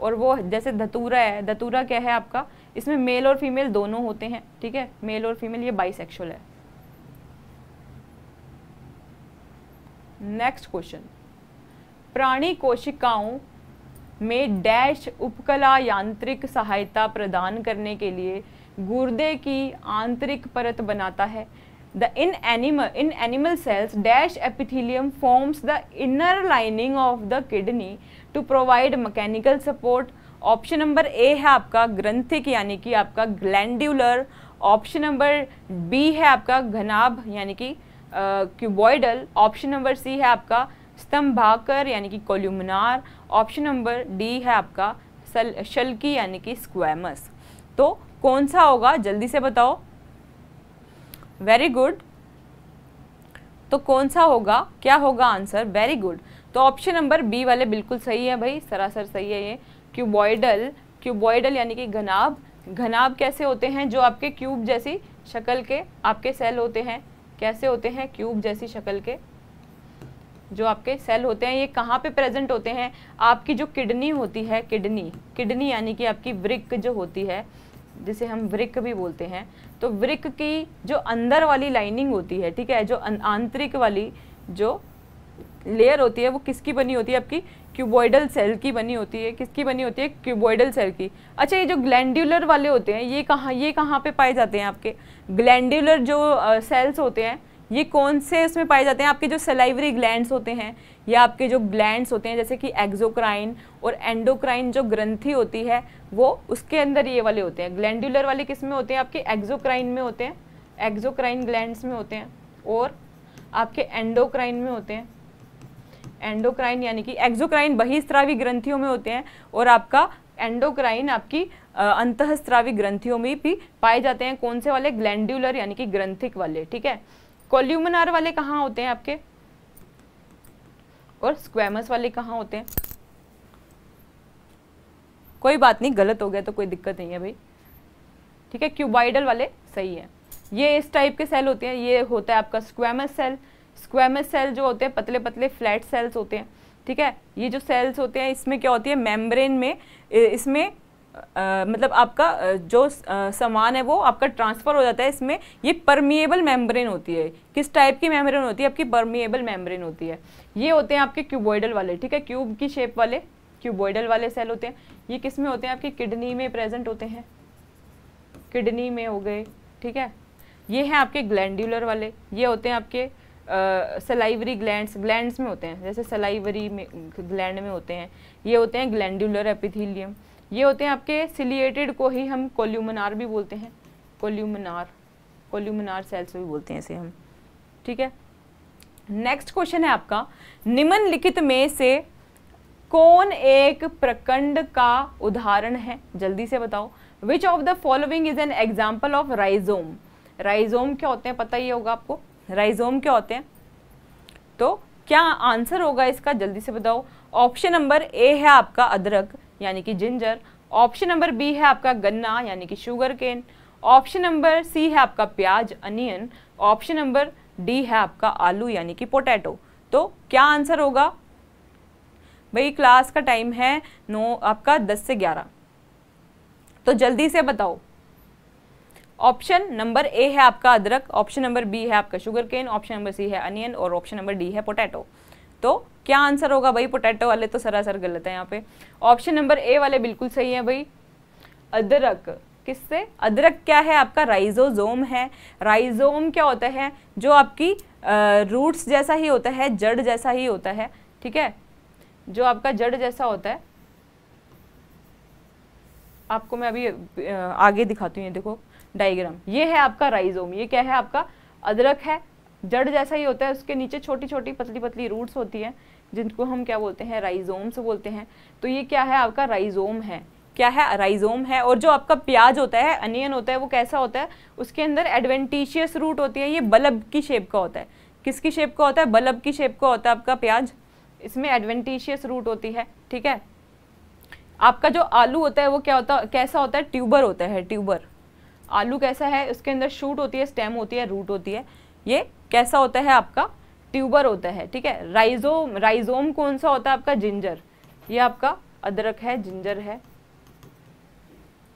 और वो जैसे धतूरा है धतूरा क्या है आपका इसमें मेल और फीमेल दोनों होते हैं ठीक है मेल और फीमेल ये बाइसेक्सुअल है नेक्स्ट क्वेश्चन प्राणी कोशिकाओं में डैश उपकला यांत्रिक सहायता प्रदान करने के लिए गुर्दे की आंतरिक परत बनाता है the in animal in animal cells dash epithelium forms the inner lining of the kidney to provide mechanical support option number A है आपका ग्रंथिक यानी कि आपका ग्लैंडुलर ऑप्शन नंबर बी है आपका घनाभ यानी कि क्यूबॉइडल ऑप्शन नंबर सी है आपका स्तंभाकर यानी कि कोल्यूमिनार ऑप्शन नंबर डी है आपका सल शल्की यानी कि स्क्वेमस तो कौन सा होगा जल्दी से बताओ वेरी गुड तो कौन सा होगा क्या होगा आंसर वेरी गुड तो ऑप्शन नंबर बी वाले बिल्कुल सही है भाई सरासर सही है ये क्यूबॉइडल क्यूबॉइडल यानी कि घनाब घनाब कैसे होते हैं जो आपके क्यूब जैसी शक्ल के आपके सेल होते हैं कैसे होते हैं क्यूब जैसी शक्ल के जो आपके सेल होते हैं ये कहाँ पे प्रेजेंट होते हैं आपकी जो किडनी होती है किडनी किडनी यानी कि आपकी वृक जो होती है जिसे हम वृक भी बोलते हैं तो वृक की जो अंदर वाली लाइनिंग होती है ठीक है जो अं-, आंतरिक वाली जो लेयर होती है वो किसकी बनी होती है आपकी क्यूबॉइडल सेल की बनी होती है किसकी बनी होती है क्यूबॉइडल सेल की अच्छा ये जो ग्लैंडुलर वाले होते हैं ये कहाँ ये कहाँ पे पाए जाते हैं आपके ग्लैंडुलर जो सेल्स होते हैं ये कौन से उसमें पाए जाते हैं आपके जो सलाइवरी ग्लैंड्स होते हैं या आपके जो ग्लैंड्स होते हैं जैसे कि एक्जोक्राइन और एंडोक्राइन जो ग्रंथि होती है वो उसके अंदर ये वाले होते हैं ग्लैंडुलर वाले किस में होते हैं आपके एक्जोक्राइन में होते हैं एक्जोक्राइन ग्लैंड्स में होते हैं और आपके एंडोक्राइन में होते हैं एंडोक्राइन यानी कि एक्जोक्राइन बहिस्त्रावी ग्रंथियों में होते हैं और आपका एंडोक्राइन आपकी अंतःस्त्रावी ग्रंथियों में भी पाए जाते हैं कौन से वाले ग्लैंडुलर यानी कि ग्रंथिक वाले ठीक है कोल्यूमनार वाले कहाँ होते हैं आपके और स्क्वेमस वाले कहाँ होते हैं कोई बात नहीं गलत हो गया तो कोई दिक्कत नहीं है भाई ठीक है क्यूबाइडल वाले सही है ये इस टाइप के सेल होते हैं ये होता है आपका स्क्वेमस सेल स्क्वेमस सेल जो होते हैं पतले पतले फ्लैट सेल्स होते हैं ठीक है ये जो सेल्स होते हैं इसमें क्या होती है मेम्ब्रेन में इसमें आ, मतलब आपका जो सामान है वो आपका ट्रांसफ़र हो जाता है इसमें ये परमिएबल मेम्ब्रेन होती है किस टाइप की मेम्ब्रेन होती है आपकी परमिएबल मेम्ब्रेन होती है ये होते हैं आपके क्यूबॉइडल वाले ठीक है क्यूब की शेप वाले क्यूबॉइडल वाले सेल होते हैं ये किस में होते हैं आपकी किडनी में प्रेजेंट होते हैं किडनी में हो गए ठीक है ये हैं आपके ग्लैंडुलर वाले ये होते हैं आपके सलाइवरी ग्लैंड्स ग्लैंड्स में होते हैं जैसे सलाइवरी में ग्लैंड में होते हैं ये होते हैं ग्लैंडुलर एपिथीलियम ये होते हैं आपके सिलिएटेड को ही हम कोल्यूमनार भी बोलते हैं कोल्यूमनार कोल्यूमनार सेल्स भी बोलते हैं इसे हम ठीक है नेक्स्ट क्वेश्चन है आपका निम्नलिखित में से कौन एक प्रखंड का उदाहरण है जल्दी से बताओ which of the following is an example of rhizome rhizome क्या होते हैं पता ही होगा आपको राइजोम क्या होते हैं तो क्या आंसर होगा इसका जल्दी से बताओ ऑप्शन नंबर ए है आपका अदरक यानी कि जिंजर ऑप्शन नंबर बी है आपका गन्ना यानी कि sugar cane option number C है आपका प्याज अनियन ऑप्शन नंबर डी है आपका आलू यानी कि पोटैटो तो क्या आंसर होगा भाई क्लास का टाइम है नो आपका दस से ग्यारह तो जल्दी से बताओ ऑप्शन नंबर ए है आपका अदरक ऑप्शन नंबर बी है आपका sugar cane option number C है अनियन और ऑप्शन नंबर डी है पोटैटो तो क्या आंसर होगा भाई पोटैटो वाले तो सरासर गलत है यहाँ पे ऑप्शन नंबर ए वाले बिल्कुल सही है भाई अदरक किससे अदरक क्या है आपका राइजोजोम है राइजोम क्या होता है जो आपकी रूट्स जैसा ही होता है जड़ जैसा ही होता है ठीक है जो आपका जड़ जैसा होता है आपको मैं अभी आगे दिखाती हूँ ये देखो डायग्राम ये है आपका राइजोम ये क्या है आपका अदरक है जड़ जैसा ही होता है उसके नीचे छोटी छोटी पतली पतली रूट्स होती हैं जिनको हम क्या बोलते हैं राइजोम्स बोलते हैं तो ये क्या है आपका राइजोम है क्या है राइजोम है और जो आपका प्याज होता है अनियन होता है वो कैसा होता है उसके अंदर एडवेंटिशियस रूट होती है ये बल्ब की शेप का होता है किसकी शेप का होता है बल्ब की शेप का होता है आपका प्याज इसमें एडवेंटिशियस रूट होती है ठीक है आपका जो आलू होता है वो क्या होता है कैसा होता है ट्यूबर होता है ट्यूबर आलू कैसा है उसके अंदर शूट होती है स्टेम होती है रूट होती है ये कैसा होता है आपका ट्यूबर होता है ठीक है राइजोम राइजोम कौन सा होता है आपका जिंजर ये आपका अदरक है जिंजर है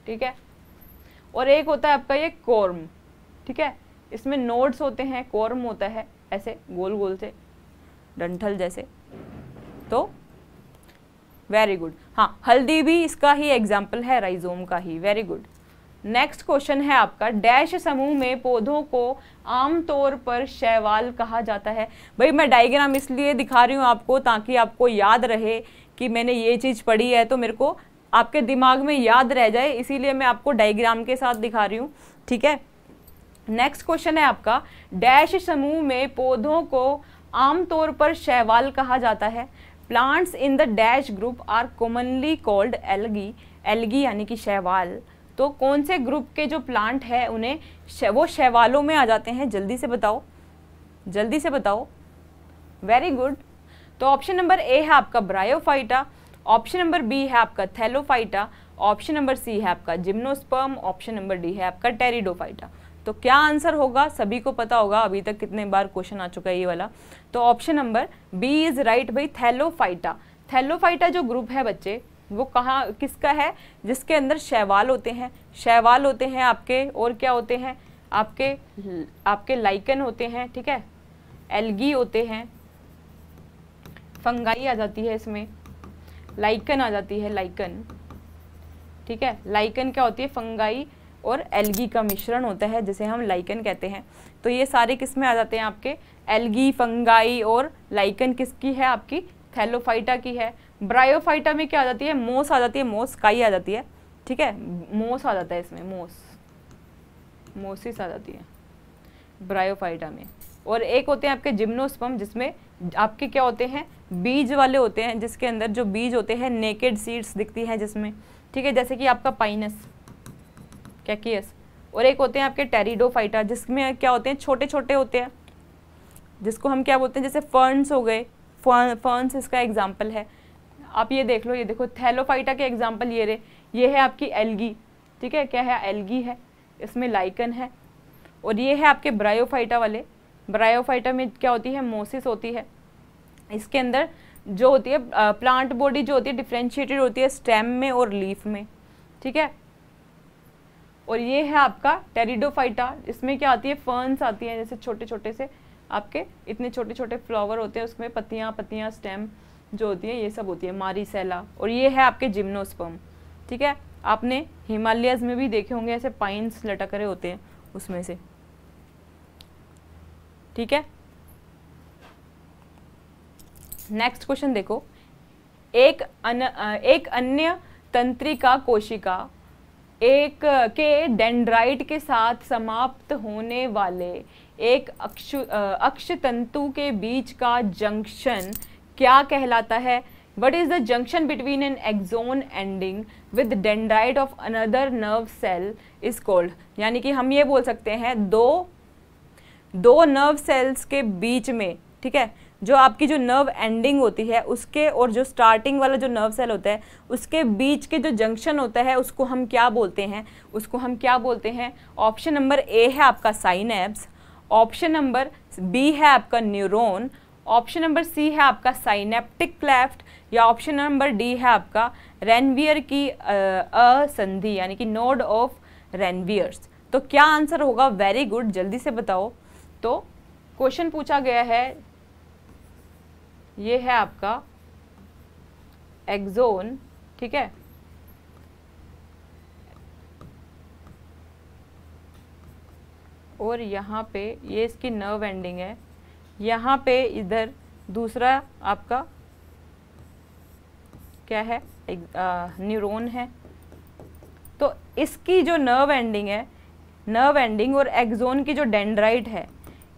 ठीक है और एक होता है आपका ये कॉर्म ठीक है इसमें नोड्स होते हैं कॉर्म होता है ऐसे गोल गोल से डंठल जैसे तो वेरी गुड हाँ हल्दी भी इसका ही एग्जाम्पल है राइजोम का ही वेरी गुड नेक्स्ट क्वेश्चन है आपका डैश समूह में पौधों को आमतौर पर शैवाल कहा जाता है भाई मैं डायग्राम इसलिए दिखा रही हूँ आपको ताकि आपको याद रहे कि मैंने ये चीज़ पढ़ी है तो मेरे को आपके दिमाग में याद रह जाए इसीलिए मैं आपको डायग्राम के साथ दिखा रही हूँ ठीक है नेक्स्ट क्वेश्चन है आपका डैश समूह में पौधों को आमतौर पर शैवाल कहा जाता है plants in the dash group are commonly called algae algae यानी कि शैवाल तो कौन से ग्रुप के जो प्लांट है उन्हें शे, वो शैवालों में आ जाते हैं जल्दी से बताओ जल्दी से बताओ वेरी गुड तो ऑप्शन नंबर ए है आपका ब्रायोफाइटा ऑप्शन नंबर बी है आपका थैलोफाइटा ऑप्शन नंबर सी है आपका जिम्नोस्पर्म ऑप्शन नंबर डी है आपका टेरिडोफाइटा तो क्या आंसर होगा सभी को पता होगा अभी तक कितने बार क्वेश्चन आ चुका है ये वाला तो option number B is right भाई थैलोफाइटा थैलोफाइटा जो ग्रुप है बच्चे वो कहाँ किसका है जिसके अंदर शैवाल होते हैं शैवाल होते हैं आपके और क्या होते हैं आपके आपके लाइकन होते हैं ठीक है एल्गी होते हैं फंगाई आ जाती है इसमें लाइकन आ जाती है लाइकन ठीक है लाइकन क्या होती है फंगाई और एल्गी का मिश्रण होता है जिसे हम लाइकन कहते हैं तो ये सारे किस में आ जाते हैं आपके एल्गी फंगाई और लाइकन किसकी है आपकी थैलोफाइटा की है ब्रायोफाइटा में क्या आ जाती है मोस आ जाती है मोस काई आ जाती है ठीक है मोस आ जाता है इसमें मोस मोसिस आ जाती है ब्रायोफाइटा में और एक होते हैं आपके जिम्नोस्पम जिसमें आपके क्या होते हैं बीज वाले होते हैं जिसके अंदर जो बीज होते हैं नेकेड सीड्स दिखती हैं जिसमें ठीक है जैसे कि आपका पाइनस कैकियस और एक होते हैं आपके टेरिडोफाइटा जिसमें क्या होते हैं छोटे छोटे होते हैं जिसको हम क्या बोलते हैं जैसे फर्न्स हो गए फर्न्स इसका एग्जाम्पल है आप ये देख लो ये देखो थैलोफाइटा के एग्जाम्पल ये रहे ये है आपकी एलगी ठीक है क्या है एलगी है इसमें लाइकन है और ये है आपके ब्रायोफाइटा वाले ब्रायोफाइटा में क्या होती है मोसिस होती है इसके अंदर जो होती है प्लांट बॉडी जो होती है डिफ्रेंशिएटेड होती है स्टेम में और लीफ में ठीक है और ये है आपका टेरिडोफाइटा इसमें क्या आती है फर्न्स आती हैं जैसे छोटे छोटे से आपके इतने छोटे छोटे फ्लावर होते हैं उसमें पत्तियाँ पत्तियाँ स्टेम जो होती है ये सब होती है मारीसेला और ये है आपके जिम्नोस्पम ठीक है आपने हिमालयस में भी देखे होंगे ऐसे पाइन्स लटक रहे होते हैं उसमें से ठीक है नेक्स्ट क्वेश्चन देखो एक अन, एक अन्य तंत्रिका कोशिका एक के डेंड्राइट के साथ समाप्त होने वाले एक अक्ष अक्ष तंतु के बीच का जंक्शन क्या कहलाता है what is the junction between an axon ending with dendrite of another nerve cell is called यानी कि हम ये बोल सकते हैं दो दो नर्व सेल्स के बीच में ठीक है जो आपकी जो नर्व एंडिंग होती है उसके और जो स्टार्टिंग वाला जो नर्व सेल होता है उसके बीच के जो जंक्शन होता है उसको हम क्या बोलते हैं उसको हम क्या बोलते हैं ऑप्शन नंबर ए है आपका साइनेब्स ऑप्शन नंबर बी है आपका न्यूरोन ऑप्शन नंबर सी है आपका साइनेप्टिक क्लेफ्ट या ऑप्शन नंबर डी है आपका रेनवियर की असंधि यानी कि नोड ऑफ रेनवियर्स तो क्या आंसर होगा वेरी गुड जल्दी से बताओ तो क्वेश्चन पूछा गया है ये है आपका एक्जोन ठीक है और यहाँ पे ये इसकी नर्व एंडिंग है यहाँ पे इधर दूसरा आपका क्या है न्यूरोन है तो इसकी जो नर्व एंडिंग है नर्व एंडिंग और एक्जोन की जो डेंड्राइट है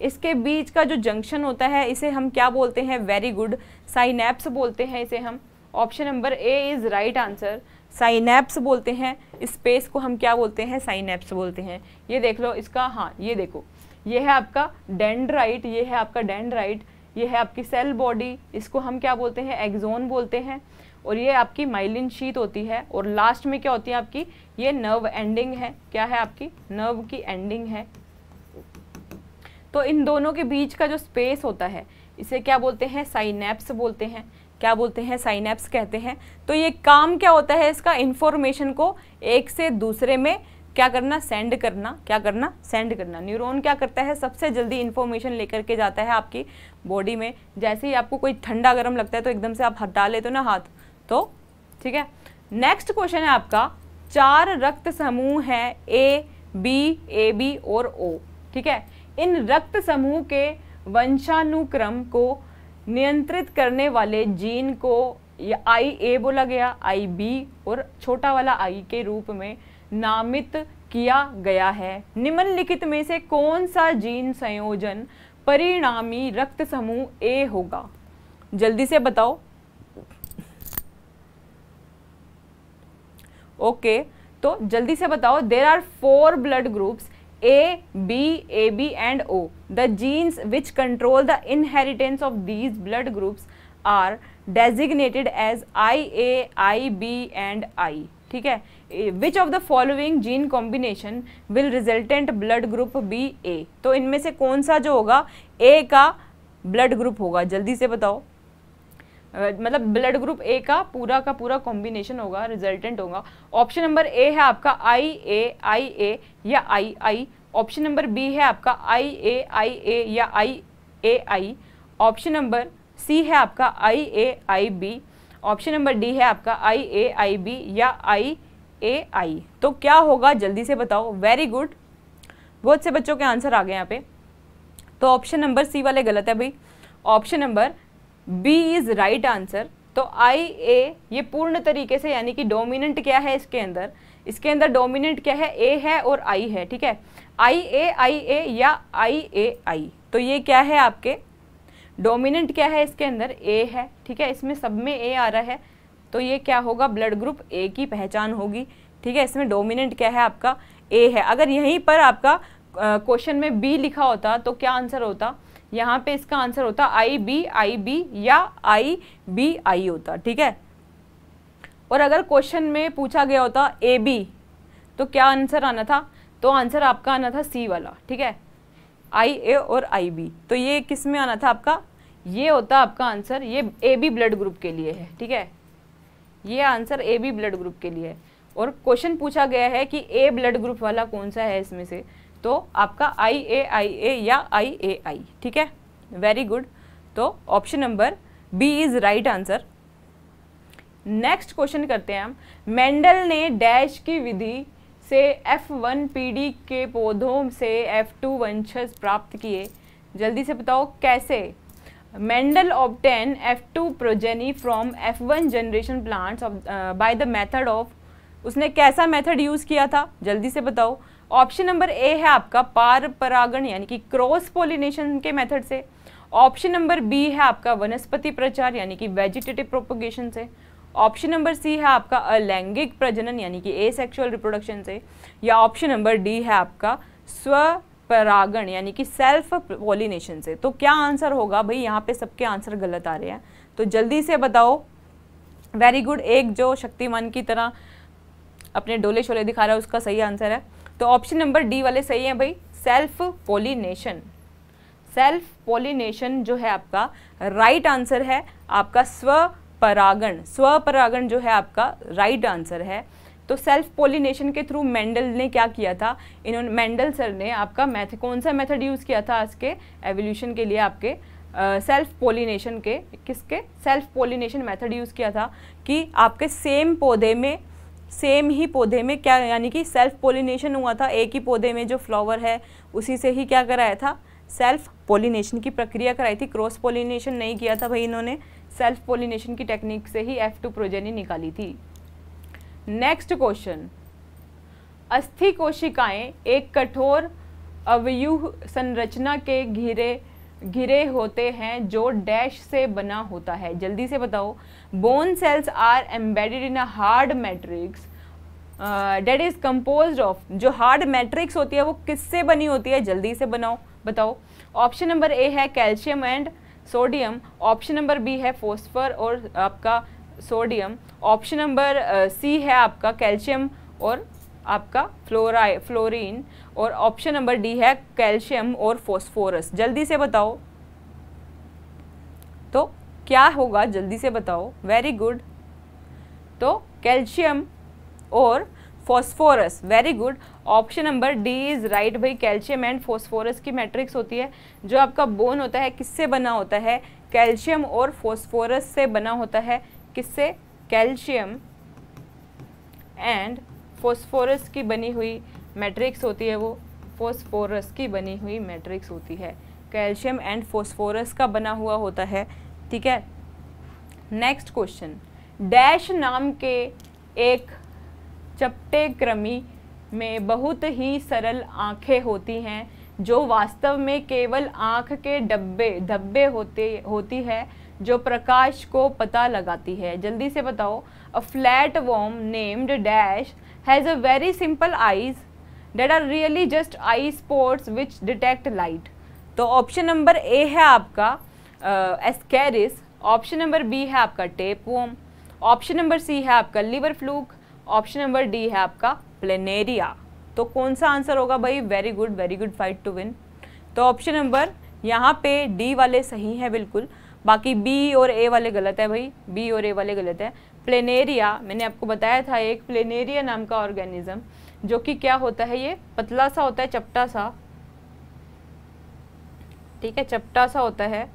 इसके बीच का जो जंक्शन होता है इसे हम क्या बोलते हैं वेरी गुड साइनेप्स बोलते हैं इसे हम option number A is right answer synapse बोलते हैं स्पेस को हम क्या बोलते हैं साइनेप्स बोलते हैं ये देख लो इसका हाँ ये देखो ये है आपका डेंड्राइट ये है आपका डेंड्राइट ये है आपकी सेल बॉडी इसको हम क्या बोलते हैं एग्जोन बोलते हैं और ये आपकी माइलिन शीत होती है और लास्ट में क्या होती है आपकी ये नर्व एंडिंग है क्या है आपकी नर्व की एंडिंग है तो इन दोनों के बीच का जो स्पेस होता है इसे क्या बोलते हैं साइनेप्स बोलते हैं क्या बोलते हैं साइनेप्स कहते हैं तो ये काम क्या होता है इसका इन्फॉर्मेशन को एक से दूसरे में क्या करना सेंड करना क्या करना सेंड करना न्यूरॉन क्या करता है सबसे जल्दी इन्फॉर्मेशन लेकर के जाता है आपकी बॉडी में जैसे ही आपको कोई ठंडा गर्म लगता है तो एकदम से आप हटा लेते हो ना हाथ तो ठीक है नेक्स्ट क्वेश्चन है आपका चार रक्त समूह है ए बी ए बी और ओ ठीक है इन रक्त समूह के वंशानुक्रम को नियंत्रित करने वाले जीन को या आई ए बोला गया आई बी और छोटा वाला आई के रूप में नामित किया गया है निम्नलिखित में से कौन सा जीन संयोजन परिणामी रक्त समूह ए होगा जल्दी से बताओ ओके तो जल्दी से बताओ there are four blood groups A B A B and O the genes which control the inheritance of these blood groups are designated as I A I B and I ठीक है which of the following gene combination will resultant blood group B A तो इनमें से कौन सा जो होगा ए का ब्लड ग्रुप होगा जल्दी से बताओ मतलब ब्लड ग्रुप ए का पूरा का पूरा कॉम्बिनेशन होगा रिजल्टेंट होगा ऑप्शन नंबर ए है आपका आई ए आई ए या I I option number B है आपका आई ए आई ए या आई A I option number C है आपका I A I B option number D है आपका आई ए आई बी या आई ए आई तो क्या होगा जल्दी से बताओ वेरी गुड बहुत से बच्चों के आंसर आ गए यहाँ पे तो ऑप्शन नंबर सी वाले गलत है भाई option number B is right answer तो आई ए ये पूर्ण तरीके से यानी कि डोमिनेंट क्या है इसके अंदर इसके अंदर डोमिनेंट क्या है ए है और आई है ठीक है आई ए आई ए या आई ए आई तो ये क्या है आपके डोमिनेंट क्या है इसके अंदर ए है ठीक है इसमें सब में ए आ रहा है तो ये क्या होगा ब्लड ग्रुप ए की पहचान होगी ठीक है इसमें डोमिनेंट क्या है आपका ए है अगर यहीं पर आपका क्वेश्चन में बी लिखा होता तो क्या आंसर होता यहाँ पे इसका आंसर होता आई बी आई बी या आई बी आई होता ठीक है और अगर क्वेश्चन में पूछा गया होता ए बी तो क्या आंसर आना था तो आंसर आपका आना था सी वाला ठीक है आई ए और आई बी तो ये किस में आना था आपका ये होता आपका आंसर ये ए बी ब्लड ग्रुप के लिए है ठीक है ये answer A B blood group के लिए है और क्वेश्चन पूछा गया है कि ए ब्लड ग्रुप वाला कौन सा है इसमें से तो आपका आई ए आई ए या आई ए आई ठीक है वेरी गुड तो option number B is right answer next question करते हैं हम मेंडल ने डैश की विधि से एफ वन डी के पौधों से एफ टू वंशज प्राप्त किए जल्दी से बताओ कैसे Mendel obtain F two progeny from F one generation plant by the method of उसने कैसा मेथड यूज़ किया था जल्दी से बताओ ऑप्शन नंबर ए है आपका पार परागण यानी कि क्रॉस पोलिनेशन के मेथड से ऑप्शन नंबर बी है आपका वनस्पति प्रचार यानी कि वेजिटेटिव प्रोपोगेशन से ऑप्शन नंबर सी है आपका अलैंगिक प्रजनन यानी कि ए सेक्शुअल रिप्रोडक्शन से या ऑप्शन नंबर डी है आपका स्व परागण यानी कि सेल्फ पॉलिनेशन से तो क्या आंसर होगा भाई यहाँ पे सबके आंसर गलत आ रहे हैं तो जल्दी से बताओ वेरी गुड एक जो शक्तिमान की तरह अपने डोले शोले दिखा रहा है उसका सही आंसर है तो ऑप्शन नंबर डी वाले सही है भाई सेल्फ पोलिनेशन सेल्फ पोलिनेशन जो है आपका राइट right आंसर है आपका स्व परागण स्व परागण जो है आपका राइट right आंसर है तो सेल्फ पोलिनेशन के थ्रू मेंडल ने क्या किया था इन्होंने मेंडल सर ने आपका मैथ कौन सा मेथड यूज़ किया था आज के एवोल्यूशन के लिए आपके सेल्फ uh, पोलिनेशन के किसके सेल्फ पोलिनेशन मेथड यूज़ किया था कि आपके सेम पौधे में सेम ही पौधे में क्या यानी कि सेल्फ पोलिनेशन हुआ था एक ही पौधे में जो फ्लावर है उसी से ही क्या कराया था सेल्फ पोलिनेशन की प्रक्रिया कराई थी क्रॉस पोलिनेशन नहीं किया था भाई इन्होंने सेल्फ पोलिनेशन की टेक्निक से ही एफ टू प्रोजेनी निकाली थी नेक्स्ट क्वेश्चन अस्थि कोशिकाएं एक कठोर अवयूह संरचना के घिरे घिरे होते हैं जो डैश से बना होता है जल्दी से बताओ bone cells are embedded in a hard matrix that is compose of जो हार्ड मैट्रिक्स होती है वो किससे बनी होती है जल्दी से बनाओ बताओ ऑप्शन नंबर ए है calcium and sodium option number B है फोस्फर और आपका सोडियम ऑप्शन नंबर सी है आपका कैल्शियम और आपका फ्लोराइ फ्लोरीन और ऑप्शन नंबर डी है कैल्शियम और फॉस्फोरस जल्दी से बताओ तो क्या होगा जल्दी से बताओ वेरी गुड तो कैल्शियम और phosphorus very good option number D is right भाई कैल्शियम एंड फॉस्फोरस की मैट्रिक्स होती है जो आपका बोन होता है किससे बना होता है कैल्शियम और फॉस्फोरस से बना होता है किससे कैल्शियम एंड फॉस्फोरस की बनी हुई मैट्रिक्स होती है वो फॉस्फोरस की बनी हुई मैट्रिक्स होती है कैल्शियम एंड फॉस्फोरस का बना हुआ होता है ठीक है नेक्स्ट क्वेश्चन डैश नाम के एक चपटे क्रमी में बहुत ही सरल आँखें होती हैं जो वास्तव में केवल आँख के डब्बे धब्बे होते होती है जो प्रकाश को पता लगाती है जल्दी से बताओ a flatworm named dash has a very simple eyes that are really just eye spots which detect light तो ऑप्शन नंबर ए है आपका एस्कैरिस ऑप्शन नंबर बी है आपका tapeworm option number C है आपका liver fluke option number D है आपका planaria तो कौन सा आंसर होगा भाई very good very good fight to win तो ऑप्शन नंबर यहाँ पे डी वाले सही हैं बिल्कुल बाकी बी और ए वाले गलत है भाई बी और ए वाले गलत है प्लेनेरिया मैंने आपको बताया था एक प्लेनेरिया नाम का ऑर्गेनिज्म जो कि क्या होता है ये पतला सा होता है चपटा सा ठीक है चपटा सा होता है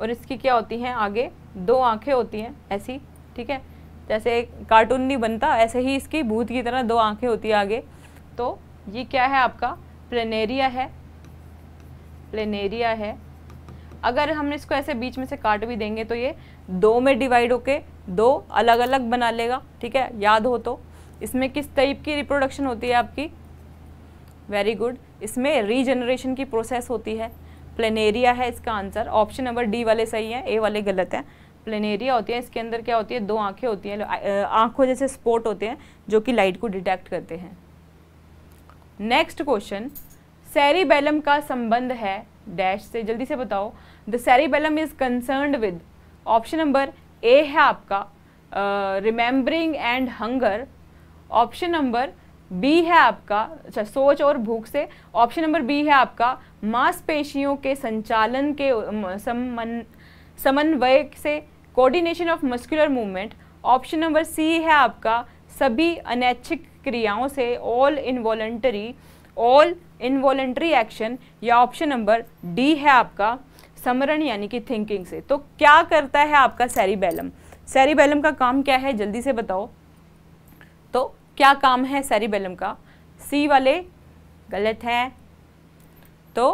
और इसकी क्या होती हैं आगे दो आंखें होती हैं ऐसी ठीक है जैसे कार्टून नहीं बनता ऐसे ही इसकी भूत की तरह दो आंखें होती है आगे तो ये क्या है आपका प्लेनेरिया है प्लेनेरिया है अगर हम इसको ऐसे बीच में से काट भी देंगे तो ये दो में डिवाइड होके दो अलग अलग बना लेगा ठीक है याद हो तो इसमें किस टाइप की रिप्रोडक्शन होती है आपकी वेरी गुड इसमें रीजनरेशन की प्रोसेस होती है प्लेनेरिया है इसका आंसर ऑप्शन नंबर डी वाले सही हैं ए वाले गलत हैं प्लेनेरिया होती है इसके अंदर क्या होती है दो आंखें होती हैं आंखों जैसे स्पॉट होते हैं जो कि लाइट को डिटेक्ट करते हैं नेक्स्ट क्वेश्चन बैलम का संबंध है डैश से जल्दी से बताओ the cerebellum is concern with option number A है आपका remembering and hunger option number B है आपका अच्छा सोच और भूख से ऑप्शन नंबर बी है आपका मांसपेशियों के संचालन के समन्वय से coordination of muscular movement option number C है आपका सभी अनैच्छिक क्रियाओं से all involuntary all involuntary action या ऑप्शन नंबर डी है आपका समरण यानी कि थिंकिंग से तो क्या करता है आपका सेरिबेलम सेरिबेलम का काम क्या है जल्दी से बताओ तो क्या काम है सेरिबेलम का सी वाले गलत है तो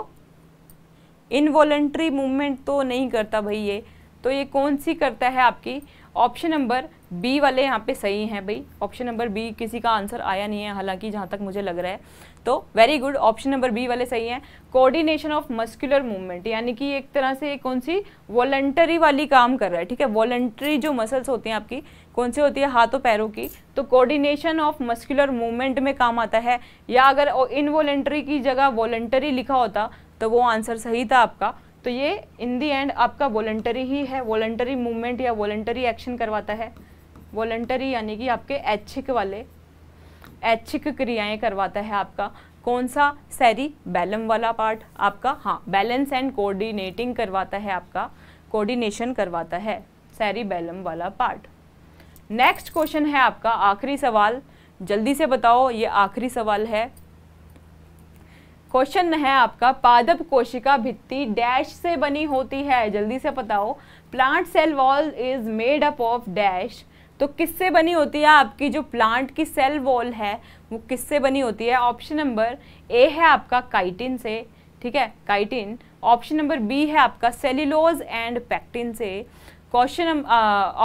इनवॉलेंट्री मूवमेंट तो नहीं करता भाई ये तो ये कौन सी करता है आपकी ऑप्शन नंबर बी वाले यहाँ पे सही हैं भाई ऑप्शन नंबर बी किसी का आंसर आया नहीं है हालांकि जहाँ तक मुझे लग रहा है तो very good option number B वाले सही हैं कोऑर्डिनेशन ऑफ मस्कुलर मूवमेंट यानी कि एक तरह से कौन सी वॉलंटरी वाली काम कर रहा है ठीक है वॉलंटरी जो मसल्स होती हैं आपकी कौन सी होती है हाथों पैरों की तो कोऑर्डिनेशन ऑफ मस्कुलर मूवमेंट में काम आता है या अगर इनवॉलेंट्री की जगह वॉलंटरी लिखा होता तो वो आंसर सही था आपका तो ये इन दी एंड आपका वॉलंटरी ही है वॉलंटरी मूवमेंट या वॉलंटरी एक्शन करवाता है वॉलंटरी यानी कि आपके ऐच्छिक वाले ऐच्छिक क्रियाएं करवाता है आपका कौन सा सैरी बैलम वाला पार्ट आपका हाँ बैलेंस एंड कोऑर्डिनेटिंग करवाता है आपका कोऑर्डिनेशन करवाता है सैरी बैलम वाला पार्ट नेक्स्ट क्वेश्चन है आपका आखिरी सवाल जल्दी से बताओ ये आखिरी सवाल है क्वेश्चन है आपका पादप कोशिका भित्ति डैश से बनी होती है जल्दी से बताओ plant cell wall is made up of dash तो किससे बनी होती है आपकी जो प्लांट की सेल वॉल है वो किससे बनी होती है ऑप्शन नंबर ए है आपका काइटिन से ठीक है काइटिन ऑप्शन नंबर बी है आपका सेल्यूलोज एंड पैक्टिन से क्वेश्चन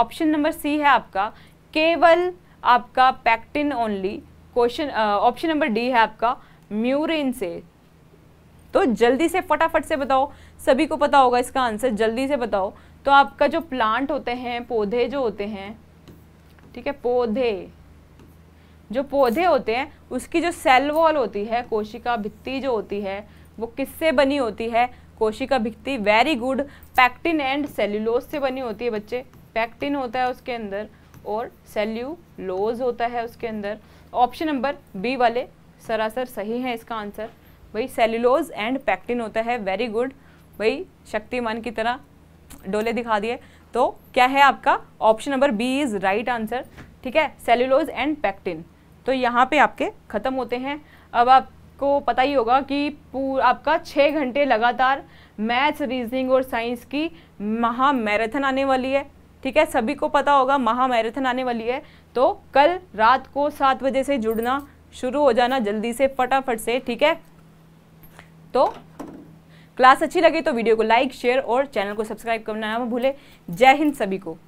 ऑप्शन नंबर सी है आपका केवल आपका pectin only question option number D है आपका म्यूरिन से तो जल्दी से फटाफट से बताओ सभी को पता होगा इसका आंसर जल्दी से बताओ तो आपका जो प्लांट होते हैं पौधे जो होते हैं ठीक है पौधे जो पौधे होते हैं उसकी जो सेल वॉल होती है कोशिका भित्ति जो होती है वो किससे बनी होती है कोशिका भित्ति very good pectin and cellulose से बनी होती है बच्चे पैक्टिन होता है उसके अंदर और सेल्यूलोज होता है उसके अंदर ऑप्शन नंबर बी वाले सरासर सही है इसका आंसर भाई सेल्यूलोज एंड पैक्टिन होता है वेरी गुड भाई शक्तिमान की तरह डोले दिखा दिए तो क्या है आपका option number B is right answer ठीक है सेल्यूलोज एंड पैक्टिन तो यहाँ पे आपके ख़त्म होते हैं अब आपको पता ही होगा कि आपका छः घंटे लगातार मैथ्स रीजनिंग और साइंस की महा मैराथन आने वाली है ठीक है सभी को पता होगा महा मैराथन आने वाली है तो कल रात को सात बजे से जुड़ना शुरू हो जाना जल्दी से फटाफट से ठीक है तो क्लास अच्छी लगी तो वीडियो को लाइक शेयर और चैनल को सब्सक्राइब करना ना भूले जय हिंद सभी को